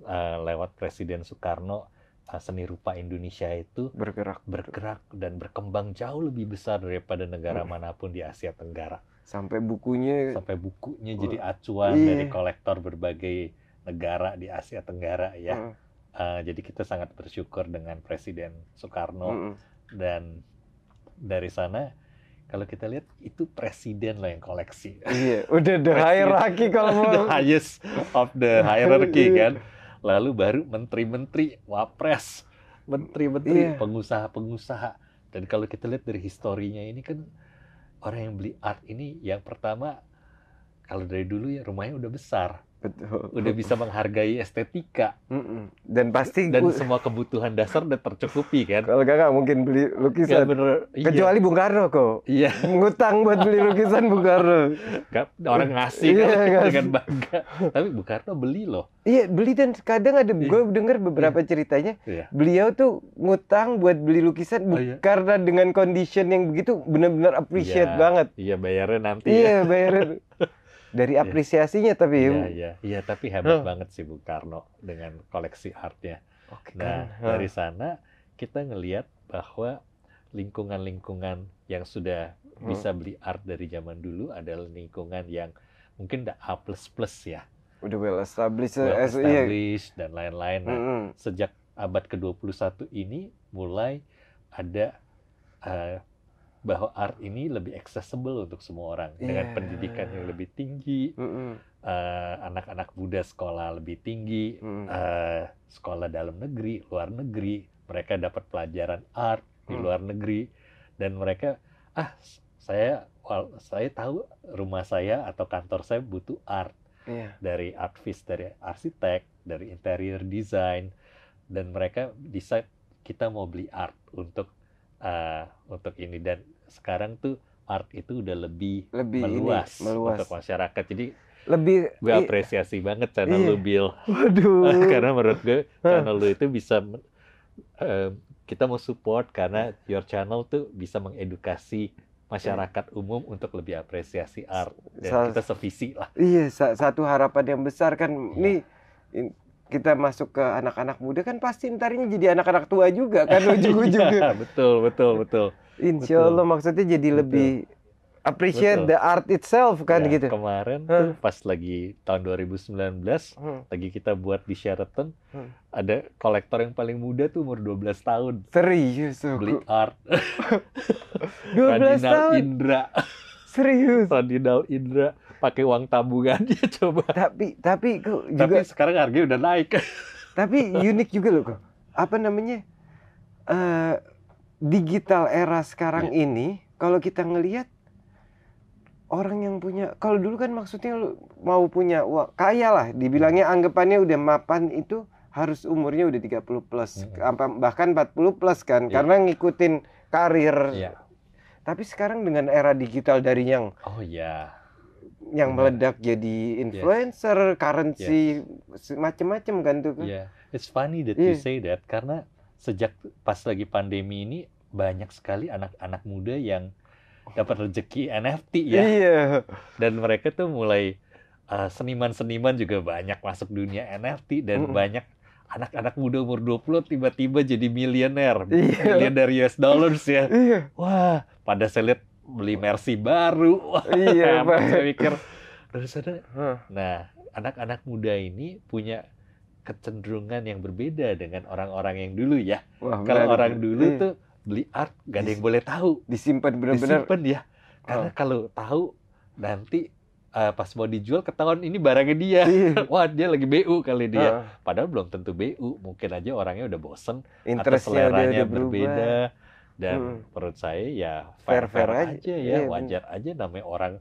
Uh, lewat Presiden Soekarno Uh, seni rupa Indonesia itu bergerak bergerak dan berkembang jauh lebih besar daripada negara hmm. manapun di Asia Tenggara. Sampai bukunya sampai bukunya jadi oh, acuan iya. dari kolektor berbagai negara di Asia Tenggara ya. Hmm. Uh, jadi kita sangat bersyukur dengan Presiden Soekarno hmm. dan dari sana kalau kita lihat itu presiden loh yang koleksi. Iya, udah the hierarchy kalau the highest of the hierarchy iya. kan lalu baru menteri-menteri, wapres, menteri-menteri, yeah. pengusaha-pengusaha. Dan kalau kita lihat dari historinya ini kan orang yang beli art ini yang pertama kalau dari dulu ya rumahnya udah besar. Betul. Udah bisa menghargai estetika. Mm-mm. Dan pasti dan gue... semua kebutuhan dasar udah tercukupi kan. Kalau gak gak mungkin beli lukisan. bener, iya. Kecuali iya. Bung Karno kok. Iya. Ngutang buat beli lukisan Bung Karno. Gak, orang ngasih iya, kan ngasih. dengan bangga. Tapi Bung Karno beli loh. Iya, beli dan kadang ada iya. gue denger beberapa iya. ceritanya iya. beliau tuh ngutang buat beli lukisan oh, iya. karena dengan condition yang begitu benar-benar appreciate iya. banget. Iya, bayarnya nanti. Iya, ya. bayarnya. dari iya. apresiasinya yeah. tapi ya. Iya, yeah. ya, iya, tapi hebat oh. banget sih Bung Karno dengan koleksi artnya. Okay. Nah, oh. dari sana kita ngelihat bahwa lingkungan-lingkungan yang sudah hmm. bisa beli art dari zaman dulu adalah lingkungan yang mungkin udah A++ ya. Udah well established, eh, well eh, iya. established yeah. dan lain-lain. Nah, hmm. sejak abad ke-21 ini mulai ada uh, bahwa art ini lebih accessible untuk semua orang yeah. dengan iya. pendidikan yang lebih tinggi, eh, anak-anak mm -hmm. uh, muda sekolah lebih tinggi, mm -hmm. uh, sekolah dalam negeri, luar negeri, mereka dapat pelajaran art mm. di luar negeri dan mereka ah saya saya tahu rumah saya atau kantor saya butuh art yeah. dari artis, dari arsitek, dari interior design dan mereka decide kita mau beli art untuk uh, untuk ini dan sekarang tuh art itu udah lebih, lebih meluas, ini, meluas untuk masyarakat. Jadi lebih gue apresiasi i, banget channel iya. lu Bill. Waduh. karena menurut gue channel lu itu bisa uh, kita mau support karena your channel tuh bisa mengedukasi masyarakat umum untuk lebih apresiasi art dan Sa kita sevisi lah. Iya, satu harapan yang besar kan ini iya kita masuk ke anak-anak muda kan pasti ntarnya jadi anak-anak tua juga kan iya, ujung-ujungnya. betul, betul, betul. Insya Allah maksudnya jadi betul. lebih appreciate Betul. the art itself kan ya, gitu. Kemarin hmm. tuh pas lagi tahun 2019 hmm. lagi kita buat di Sheraton hmm. ada kolektor yang paling muda tuh umur 12 tahun. Serius aku. Beli art. 12 Radinal tahun. Indra. Serius. Radinal Indra pakai uang tabungannya coba. Tapi tapi kok juga Tapi sekarang harganya udah naik. tapi unik juga loh kok. Apa namanya? Uh, digital era sekarang yeah. ini kalau kita ngelihat orang yang punya kalau dulu kan maksudnya lu mau punya uang kaya lah dibilangnya anggapannya udah mapan itu harus umurnya udah 30 plus hmm. bahkan 40 plus kan yeah. karena ngikutin karir. Yeah. Tapi sekarang dengan era digital dari yang oh ya yeah yang iya. meledak jadi influencer, yeah. currency, yeah. macam-macam kan tuh kan. Yeah. It's funny that yeah. you iya. say that karena sejak pas lagi pandemi ini banyak sekali anak-anak muda yang dapat rezeki NFT ya. Iya. Dan mereka tuh mulai eh, seniman-seniman uh, juga banyak masuk dunia NFT dan mm -hmm. banyak anak-anak muda umur 20 tiba-tiba jadi miliuner, yeah. miliuner US dollars ya. Yeah. Wah, pada saya lihat beli Mercy baru. Iya, saya pikir dari Nah, anak-anak muda ini punya kecenderungan yang berbeda dengan orang-orang yang dulu ya. Wah, kalau orang dulu hmm. tuh beli art gak ada yang boleh tahu. Disimpan benar-benar. Disimpan ya. Karena oh. kalau tahu nanti uh, pas mau dijual ketahuan ini barangnya dia. Iya. Wah, dia lagi BU kali dia. Oh. Padahal belum tentu BU, mungkin aja orangnya udah bosen Interest atau seleranya dia udah berbeda. Berubah dan hmm. menurut saya ya fair fair, fair, aja, aja ya, iya, wajar bener. aja namanya orang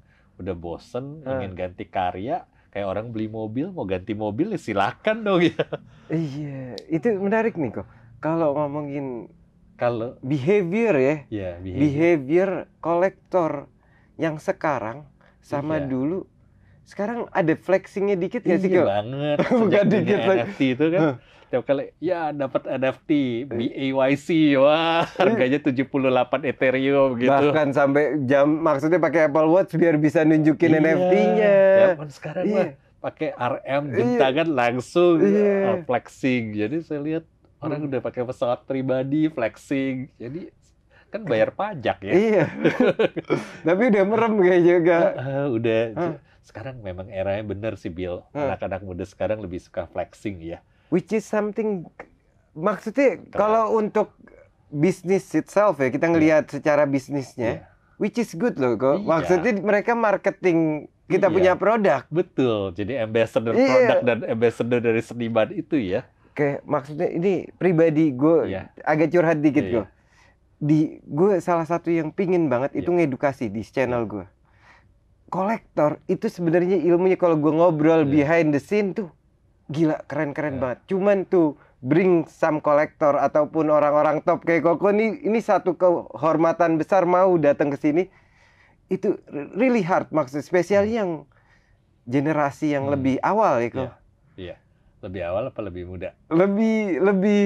udah bosen hmm. ingin ganti karya, kayak orang beli mobil mau ganti mobil ya silakan dong ya. Iya, itu menarik nih kok. Kalau ngomongin kalau behavior ya, ya behavior. behavior kolektor yang sekarang sama iya. dulu sekarang ada flexingnya dikit nggak sih Iya banget. Bukan dikit lagi. NFT itu kan huh. tiap kali ya dapat NFT eh. BAYC wah iya. harganya 78 Ethereum gitu. Bahkan sampai jam maksudnya pakai Apple Watch biar bisa nunjukin iya. NFT-nya. Zaman sekarang iya. mah pakai RM jam iya. tangan langsung iya. Uh, flexing. Jadi saya lihat orang hmm. udah pakai pesawat pribadi flexing. Jadi kan bayar pajak ya. Iya. Tapi udah merem kayaknya juga. Uh, udah. Huh? sekarang memang eranya benar sih Bill hmm. anak-anak muda sekarang lebih suka flexing ya which is something maksudnya kalau untuk bisnis itself ya kita ngelihat yeah. secara bisnisnya yeah. which is good loh kok yeah. maksudnya mereka marketing kita yeah. punya produk betul jadi ambassador yeah. produk dan ambassador dari seniman itu ya Oke, maksudnya ini pribadi gue yeah. agak curhat dikit yeah, gue. Iya. Di gue salah satu yang pingin banget yeah. itu iya. ngedukasi di channel iya. gue kolektor itu sebenarnya ilmunya kalau gue ngobrol yeah. behind the scene tuh gila keren-keren yeah. banget. Cuman tuh bring some kolektor ataupun orang-orang top kayak Koko ini ini satu kehormatan besar mau datang ke sini itu really hard maksud spesial hmm. yang generasi yang hmm. lebih awal ya kok. Iya. Yeah. Lebih awal apa lebih muda? Lebih lebih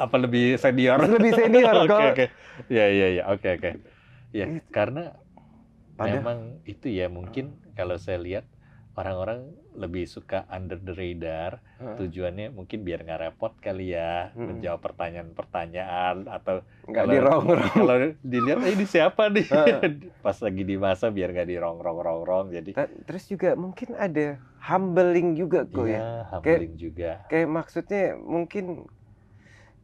apa lebih senior? Lebih senior Oke oke. Iya iya iya oke oke. Ya karena pada? Memang itu ya mungkin hmm. kalau saya lihat orang-orang lebih suka under the radar. Hmm. Tujuannya mungkin biar nggak repot kali ya hmm. menjawab pertanyaan-pertanyaan atau nggak kalau, dirong-rong. Kalau dilihat eh, ini siapa nih? Hmm. Pas lagi di masa biar nggak dirong rongrong rong Jadi terus juga mungkin ada humbling juga kok ya. ya. Humbling kayak, juga. Kayak maksudnya mungkin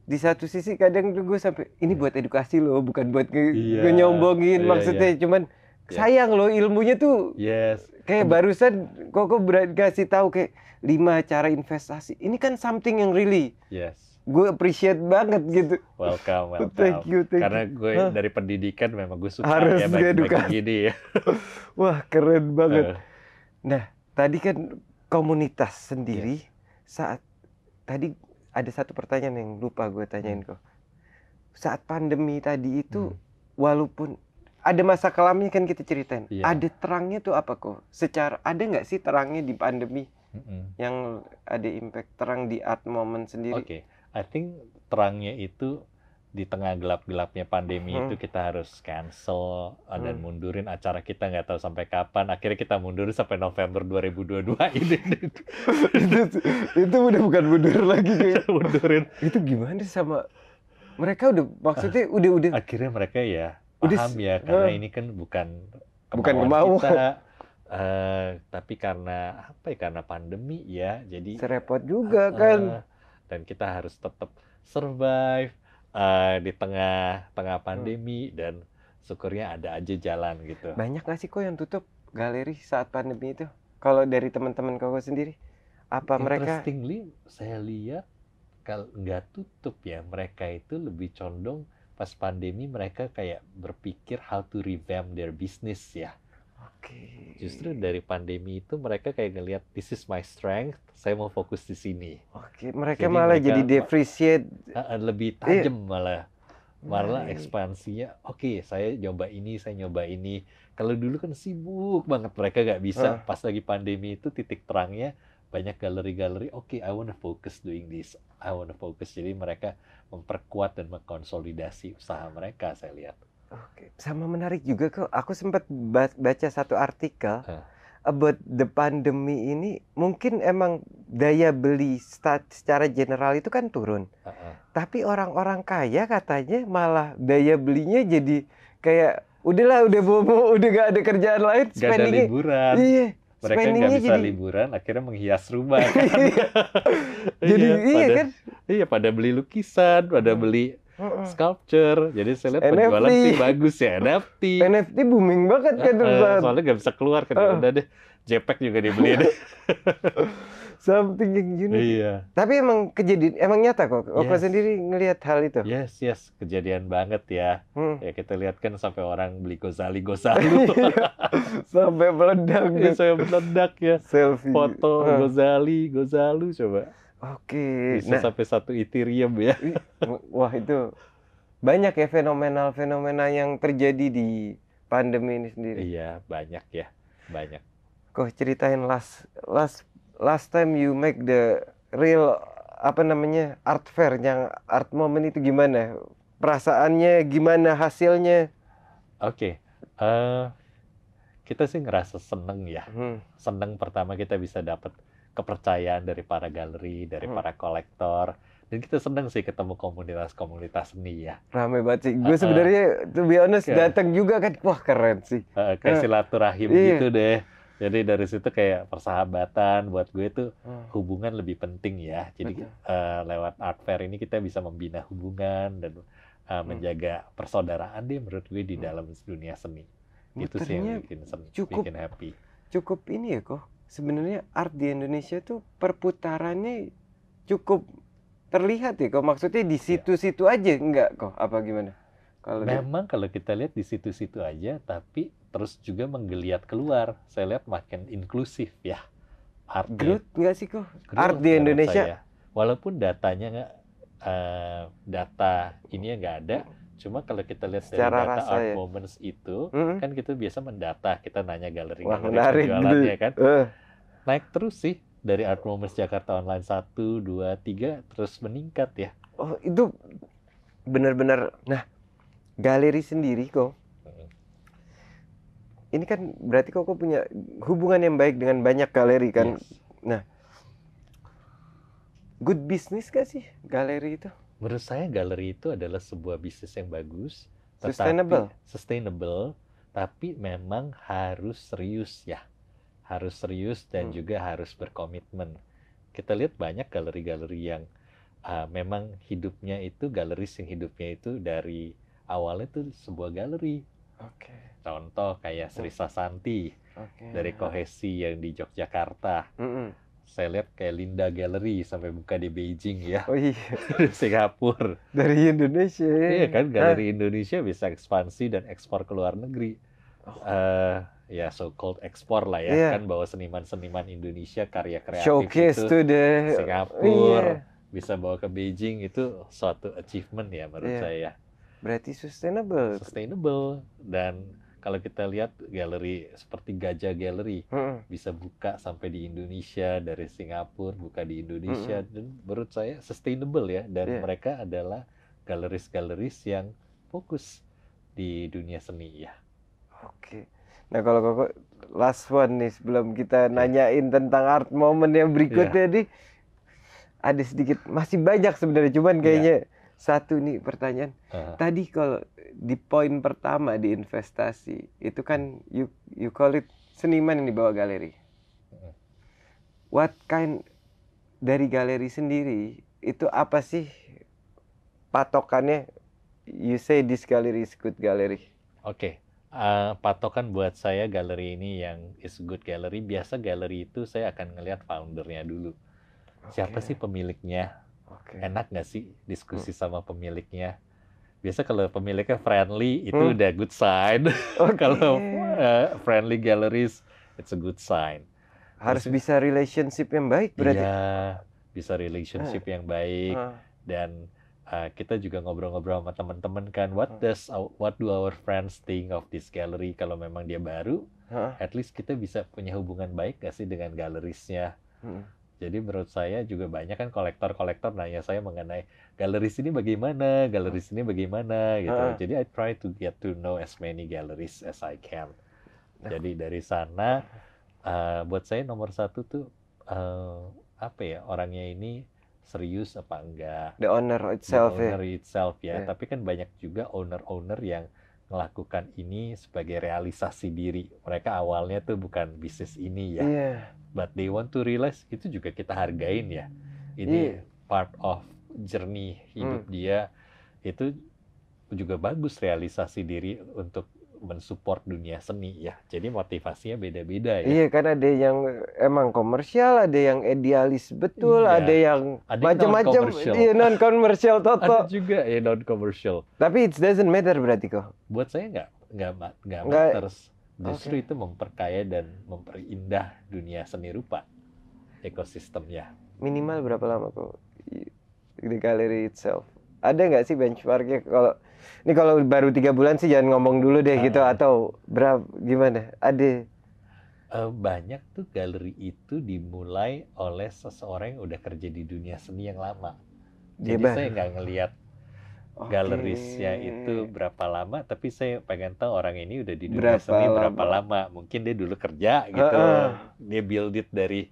di satu sisi kadang gue sampai ini iya. buat edukasi loh bukan buat iya, nyombongin iya, maksudnya iya. cuman Ya. Sayang loh ilmunya tuh. Yes. Kayak barusan Koko kasih tahu kayak lima cara investasi. Ini kan something yang really. Yes gue appreciate banget gitu. Welcome, welcome. Thank you, thank Karena gue huh? dari pendidikan memang gue suka Harus ya bagi, bagi gini ya. Wah keren banget. Eh. Nah tadi kan komunitas sendiri yes. saat tadi ada satu pertanyaan yang lupa gue tanyain hmm. kok. Saat pandemi tadi itu hmm. walaupun ada masa kelamnya kan kita ceritain. Iya. Ada terangnya tuh apa kok? Secara ada nggak sih terangnya di pandemi mm -hmm. yang ada impact terang di art moment sendiri? Oke, okay. I think terangnya itu di tengah gelap-gelapnya pandemi hmm. itu kita harus cancel uh, hmm. dan mundurin acara kita nggak tahu sampai kapan. Akhirnya kita mundur sampai November 2022 ini. itu, itu udah bukan mundur lagi kayak. mundurin. Itu gimana sama mereka udah maksudnya udah udah akhirnya mereka ya paham ya karena eh. ini kan bukan bukan kemauan kita uh, tapi karena apa ya karena pandemi ya jadi serepot juga uh, kan dan kita harus tetap survive uh, di tengah tengah hmm. pandemi hmm. dan syukurnya ada aja jalan gitu banyak nggak sih kok yang tutup galeri saat pandemi itu kalau dari teman-teman kau sendiri apa mereka interestingly saya lihat kalau nggak tutup ya mereka itu lebih condong pas pandemi mereka kayak berpikir how to revamp their business ya. Okay. Justru dari pandemi itu mereka kayak ngelihat this is my strength, saya mau fokus di sini. Oke, okay. mereka jadi malah mereka jadi depreciate lebih tajam yeah. malah malah iya. ekspansinya oke okay, saya nyoba ini saya nyoba ini kalau dulu kan sibuk banget mereka gak bisa uh. pas lagi pandemi itu titik terangnya banyak galeri-galeri oke okay, I wanna focus doing this I wanna focus jadi mereka memperkuat dan mengkonsolidasi usaha mereka saya lihat. Oke, sama menarik juga kok. Aku sempat baca satu artikel huh. about the pandemi ini. Mungkin emang daya beli secara general itu kan turun. Uh -uh. Tapi orang-orang kaya katanya malah daya belinya jadi kayak udahlah udah bobo udah gak ada kerjaan lain. Gak ada liburan. Iya mereka nggak bisa jadi... liburan akhirnya menghias rumah kan? jadi iya, iya pada, iya kan iya pada beli lukisan pada beli sculpture jadi saya lihat NFT. penjualan sih bagus ya NFT NFT booming banget kan uh, soalnya nggak bisa keluar kan uh. udah deh JPEG juga dibeli deh something yang unik. Iya. Tapi emang kejadian emang nyata kok. Koko yes. sendiri ngelihat hal itu. Yes, yes, kejadian banget ya. Hmm. Ya kita lihat kan sampai orang beli gozali gozali. Iya. sampai meledak. Ya, sampai meledak ya. Selfie. Foto hmm. gozali gozalu coba. Oke. Okay. Bisa nah. sampai satu Ethereum ya. Wah itu banyak ya fenomenal-fenomena yang terjadi di pandemi ini sendiri. Iya banyak ya banyak. Kok ceritain last last last time you make the real apa namanya art fair yang art moment itu gimana perasaannya gimana hasilnya oke okay. uh, eh, kita sih ngerasa seneng ya hmm. seneng pertama kita bisa dapat kepercayaan dari para galeri dari hmm. para kolektor dan kita seneng sih ketemu komunitas-komunitas seni ya. Rame banget sih. Gue uh, sebenarnya to be honest datang juga kan wah keren sih. Uh, kayak silaturahim iya. gitu deh. Jadi dari situ kayak persahabatan buat gue tuh hmm. hubungan lebih penting ya. Jadi uh, lewat art fair ini kita bisa membina hubungan dan uh, menjaga persaudaraan deh menurut gue di hmm. dalam dunia seni. Muternya itu sih yang bikin seni, cukup, bikin happy. Cukup ini ya kok. Sebenarnya art di Indonesia tuh perputarannya cukup terlihat ya kok. Maksudnya di iya. situ-situ aja enggak kok apa gimana? Kalau memang kalau kita lihat di situ-situ aja tapi terus juga menggeliat keluar. Saya lihat makin inklusif ya. Art Groot nggak sih kok? art di Indonesia. Saya. Walaupun datanya nggak uh, data ini nggak ada, cuma kalau kita lihat Secara dari data art ya? moments itu mm-hmm. kan kita biasa mendata, kita nanya galeri Wah, galeri penjualannya kan. Uh. Naik terus sih dari Art Moments Jakarta Online 1, 2, 3 terus meningkat ya. Oh, itu benar-benar nah galeri sendiri kok ini kan berarti kok punya hubungan yang baik dengan banyak galeri kan yes. nah good business gak sih galeri itu menurut saya galeri itu adalah sebuah bisnis yang bagus tetapi sustainable sustainable tapi memang harus serius ya harus serius dan hmm. juga harus berkomitmen kita lihat banyak galeri-galeri yang uh, memang hidupnya itu galeri yang hidupnya itu dari awalnya itu sebuah galeri. Oke. Okay. Contoh kayak Sri oh. Sasanti okay. dari Kohesi yang di Yogyakarta. Mm -hmm. Saya lihat kayak Linda Gallery sampai buka di Beijing ya. Oh iya. Singapura. Dari Indonesia. Iya kan, galeri ah. Indonesia bisa ekspansi dan ekspor ke luar negeri. Oh. Uh, ya so called ekspor lah ya yeah. kan bahwa seniman-seniman Indonesia karya kreatif Showcase itu to the... Singapura yeah. bisa bawa ke Beijing itu suatu achievement ya menurut yeah. saya. Berarti sustainable. Sustainable dan kalau kita lihat galeri seperti Gajah Gallery hmm. bisa buka sampai di Indonesia dari Singapura buka di Indonesia hmm. dan menurut saya sustainable ya dan yeah. mereka adalah galeris-galeris yang fokus di dunia seni ya. Oke. Nah kalau kok last one nih sebelum kita yeah. nanyain tentang art moment yang berikutnya yeah. nih ada sedikit masih banyak sebenarnya cuman kayaknya yeah satu nih pertanyaan. Uh. Tadi kalau di poin pertama di investasi itu kan you you call it seniman yang dibawa galeri. What kind dari galeri sendiri itu apa sih patokannya? You say this gallery is good gallery. Oke. Okay. Uh, eh, patokan buat saya galeri ini yang is good gallery biasa galeri itu saya akan ngelihat foundernya dulu okay. siapa sih pemiliknya Okay. Enak nggak sih diskusi hmm. sama pemiliknya? Biasa kalau pemiliknya friendly itu hmm. udah good sign. Okay. kalau uh, friendly galleries it's a good sign. Harus Terus, bisa relationship yang baik berarti. Iya, bisa relationship hmm. yang baik hmm. dan uh, kita juga ngobrol-ngobrol sama teman-teman kan what ah. does what do our friends think of this gallery kalau memang dia baru hmm. at least kita bisa punya hubungan baik gak sih dengan galerisnya hmm. Jadi menurut saya juga banyak kan kolektor-kolektor nanya saya mengenai galeri sini bagaimana, galeri sini bagaimana gitu. Uh. Jadi I try to get to know as many galleries as I can. Nah. Jadi dari sana uh, buat saya nomor satu tuh uh, apa ya orangnya ini serius apa enggak. The owner itself. The ya. owner itself ya. Yeah. Tapi kan banyak juga owner-owner yang melakukan ini sebagai realisasi diri. Mereka awalnya tuh bukan bisnis ini ya, yeah. but they want to realize itu juga kita hargain ya. Ini yeah. part of journey hidup hmm. dia itu juga bagus realisasi diri untuk mensupport dunia seni ya. Jadi motivasinya beda-beda ya. Iya, kan ada yang emang komersial, ada yang idealis betul, iya. ada yang macam-macam iya non komersial toto. Ada juga ya non komersial. Tapi it doesn't matter berarti kok. Buat saya nggak nggak nggak matters. Justru okay. itu memperkaya dan memperindah dunia seni rupa ekosistemnya. Minimal berapa lama kok di galeri itself? Ada nggak sih benchmarknya kalau ini kalau baru tiga bulan sih jangan ngomong dulu deh uh, gitu ah. atau berapa gimana ada uh, banyak tuh galeri itu dimulai oleh seseorang yang udah kerja di dunia seni yang lama jadi iya, saya nggak ngelihat okay. galerisnya itu berapa lama tapi saya pengen tahu orang ini udah di dunia berapa seni berapa lama. lama mungkin dia dulu kerja gitu uh, uh. dia build it dari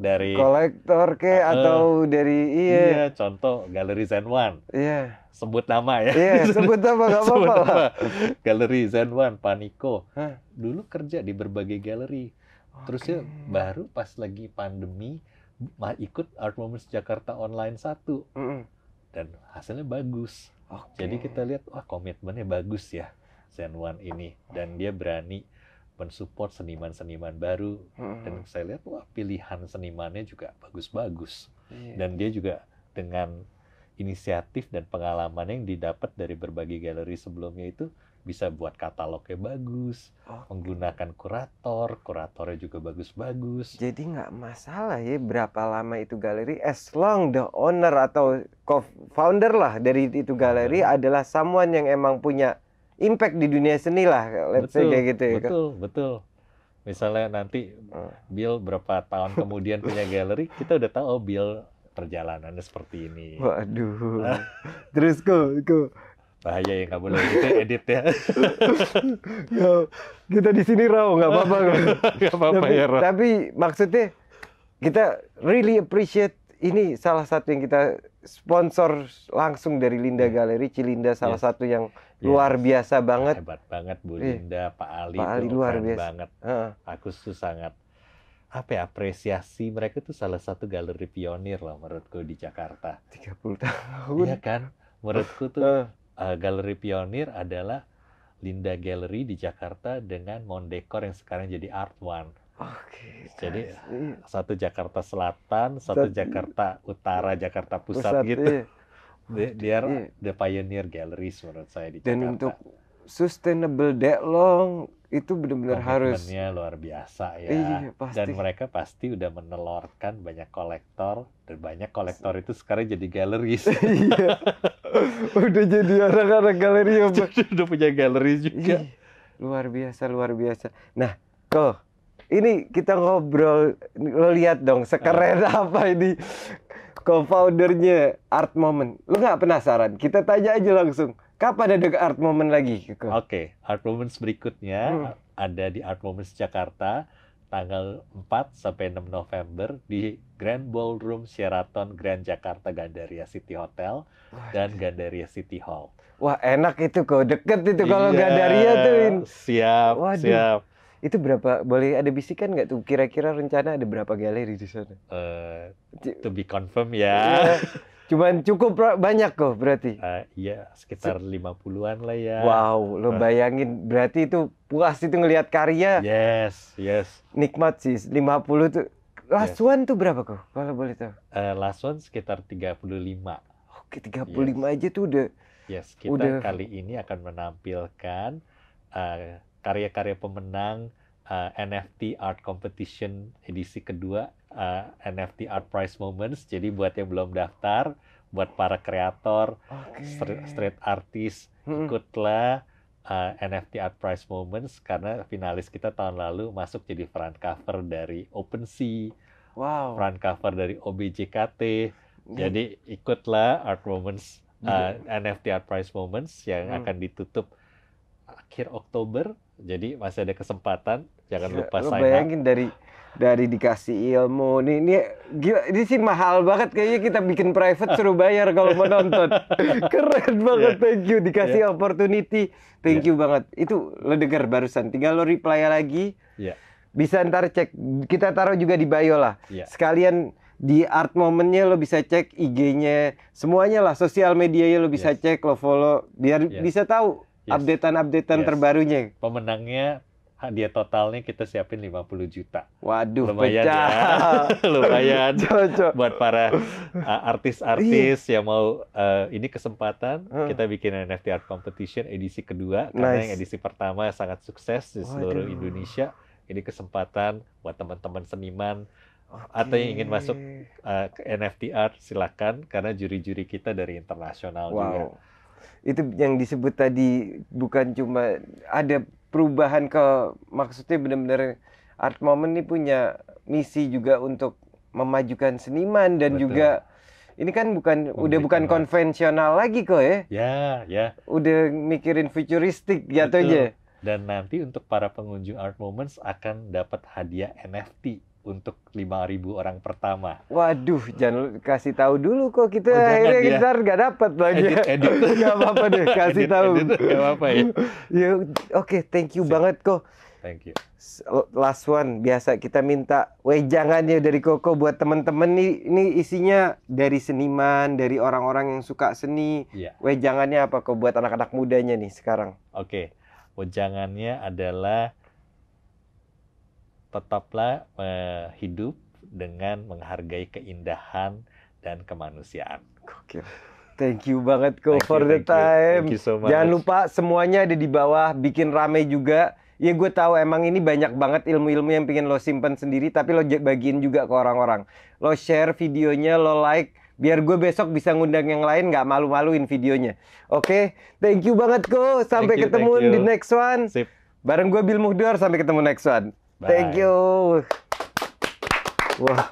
dari kolektor ke uh, atau dari iya. iya contoh galeri Zen One iya sebut nama ya iya sebut nama gak apa-apa galeri Zen One Paniko Hah? dulu kerja di berbagai galeri okay. terusnya baru pas lagi pandemi ikut Art Moments Jakarta Online satu mm -mm. dan hasilnya bagus okay. jadi kita lihat wah komitmennya bagus ya Zen One ini dan dia berani mensupport seniman-seniman baru hmm. dan saya lihat wah pilihan senimannya juga bagus-bagus yeah. dan dia juga dengan inisiatif dan pengalaman yang didapat dari berbagai galeri sebelumnya itu bisa buat katalognya bagus, okay. menggunakan kurator, kuratornya juga bagus-bagus. Jadi nggak masalah ya berapa lama itu galeri, as long the owner atau co-founder lah dari itu galeri hmm. adalah someone yang emang punya impact di dunia seni lah let's betul, say kayak gitu ya betul betul misalnya nanti Bill berapa tahun kemudian punya galeri kita udah tahu oh Bill perjalanannya seperti ini waduh terus kok go. bahaya ya nggak boleh kita edit ya, ya. ya kita di sini raw nggak apa-apa nggak apa-apa ya raw. tapi maksudnya kita really appreciate ini salah satu yang kita sponsor langsung dari Linda hmm. Galeri Cilinda salah yes. satu yang yes. luar biasa banget. Hebat banget Bu iya. Linda, eh. Pak Ali, Pak Ali luar biasa banget. Uh. Aku tuh sangat apa ya apresiasi mereka tuh salah satu galeri pionir loh menurutku di Jakarta. 30 tahun. Iya kan? Menurutku tuh uh. Uh, galeri pionir adalah Linda Gallery di Jakarta dengan Mondekor yang sekarang jadi Art One. Okay, Jadi nice. Iya. satu Jakarta Selatan, satu That, Jakarta Utara, Jakarta Pusat, Pusat gitu. Iya. Dia iya. the pioneer galleries menurut saya di Dan Jakarta. Dan untuk sustainable that long itu benar-benar harus. luar biasa ya. Iya, pasti. Dan mereka pasti udah menelorkan banyak kolektor dan banyak kolektor itu sekarang jadi galeri. iya. udah jadi orang-orang galeri udah punya galeri juga. Luar biasa, luar biasa. Nah, kok ini kita ngobrol lo lihat dong sekeren uh. apa ini co-foundernya Art Moment. Lu nggak penasaran? Kita tanya aja langsung. Kapan ada Art Moment lagi? Oke, okay, Art Moments berikutnya hmm. ada di Art Moments Jakarta tanggal 4 sampai 6 November di Grand Ballroom Sheraton Grand Jakarta Gandaria City Hotel dan Gandaria City Hall. Wah, enak itu kok. Deket itu kalau iya, Gandaria tuh. Siap, Waduh. siap itu berapa boleh ada bisikan nggak tuh kira-kira rencana ada berapa galeri di sana? Uh, to be confirm ya. Iya. Cuman cukup banyak kok berarti. Uh, iya, sekitar lima puluhan lah ya. Wow, lo eh. bayangin berarti itu puas itu ngelihat karya. Yes, yes. Nikmat sih 50 tuh. Last yes. one tuh berapa kok kalau boleh tahu? Uh, last one sekitar 35. Oke, 35 yes. aja tuh udah Yes, kita udah. kali ini akan menampilkan uh, karya-karya pemenang uh, eh, NFT Art Competition edisi kedua uh, eh, NFT Art Prize Moments. Jadi buat yang belum daftar, buat para kreator, okay. street, street artist, hmm. ikutlah uh, eh, NFT Art Prize Moments karena finalis kita tahun lalu masuk jadi front cover dari OpenSea. Wow. Front cover dari OBJKT. Jadi ikutlah Art Moments uh, NFT Art Prize Moments yang hmm. akan ditutup akhir Oktober jadi masih ada kesempatan, jangan iya, lupa ya, sign bayangin dari dari dikasih ilmu. ini ini gila, ini sih mahal banget kayaknya kita bikin private seru bayar kalau mau nonton. Keren banget, yeah. thank you dikasih yeah. opportunity. Thank yeah. you banget. Itu lo dengar barusan. Tinggal lo reply lagi. Yeah. Bisa ntar cek kita taruh juga di bio lah. Yeah. Sekalian di art momennya lo bisa cek IG-nya, semuanya lah sosial medianya lo bisa yes. cek, lo follow biar yes. bisa tahu yes. updatean-updatean yes. terbarunya. Pemenangnya dia totalnya kita siapin 50 juta. Waduh, lumayan ya. pecah. ya. lumayan. Cocok. Buat para uh, artis-artis iya. yang mau uh, ini kesempatan uh. kita bikin NFT art competition edisi kedua nice. karena yang edisi pertama sangat sukses di seluruh Waduh. Indonesia. Ini kesempatan buat teman-teman seniman okay. atau yang ingin masuk uh, ke NFT art silakan karena juri-juri kita dari internasional wow. juga itu yang disebut tadi bukan cuma ada perubahan ke maksudnya benar-benar art moment ini punya misi juga untuk memajukan seniman dan Betul. juga ini kan bukan udah bukan konvensional lagi kok ya. Ya, ya. Udah mikirin futuristik gitu aja Dan nanti untuk para pengunjung Art Moments akan dapat hadiah NFT untuk 5.000 orang pertama. Waduh, jangan kasih tahu dulu kok kita oh, akhirnya kita nggak dapat lagi. Edit, edit. gak apa-apa deh, kasih edit, tahu. Edit, gak apa-apa ya. ya Oke, okay, thank you Siap. banget kok. Thank you. Last one, biasa kita minta wejangannya dari Koko buat teman-teman nih. Ini isinya dari seniman, dari orang-orang yang suka seni. Yeah. Wejangannya apa kok buat anak-anak mudanya nih sekarang? Oke, okay. wejangannya adalah tetaplah eh, hidup dengan menghargai keindahan dan kemanusiaan. Gokil. Thank you banget Ko for you, the time. You. you so Jangan lupa semuanya ada di bawah, bikin rame juga. Ya gue tahu emang ini banyak banget ilmu-ilmu yang pengen lo simpen sendiri, tapi lo bagiin juga ke orang-orang. Lo share videonya, lo like, biar gue besok bisa ngundang yang lain nggak malu-maluin videonya. Oke, okay? thank you banget Ko. Sampai you, ketemu di next one. Sip. Bareng gue Bill Muhdar, sampai ketemu next one. Bye. Thank you. Wow.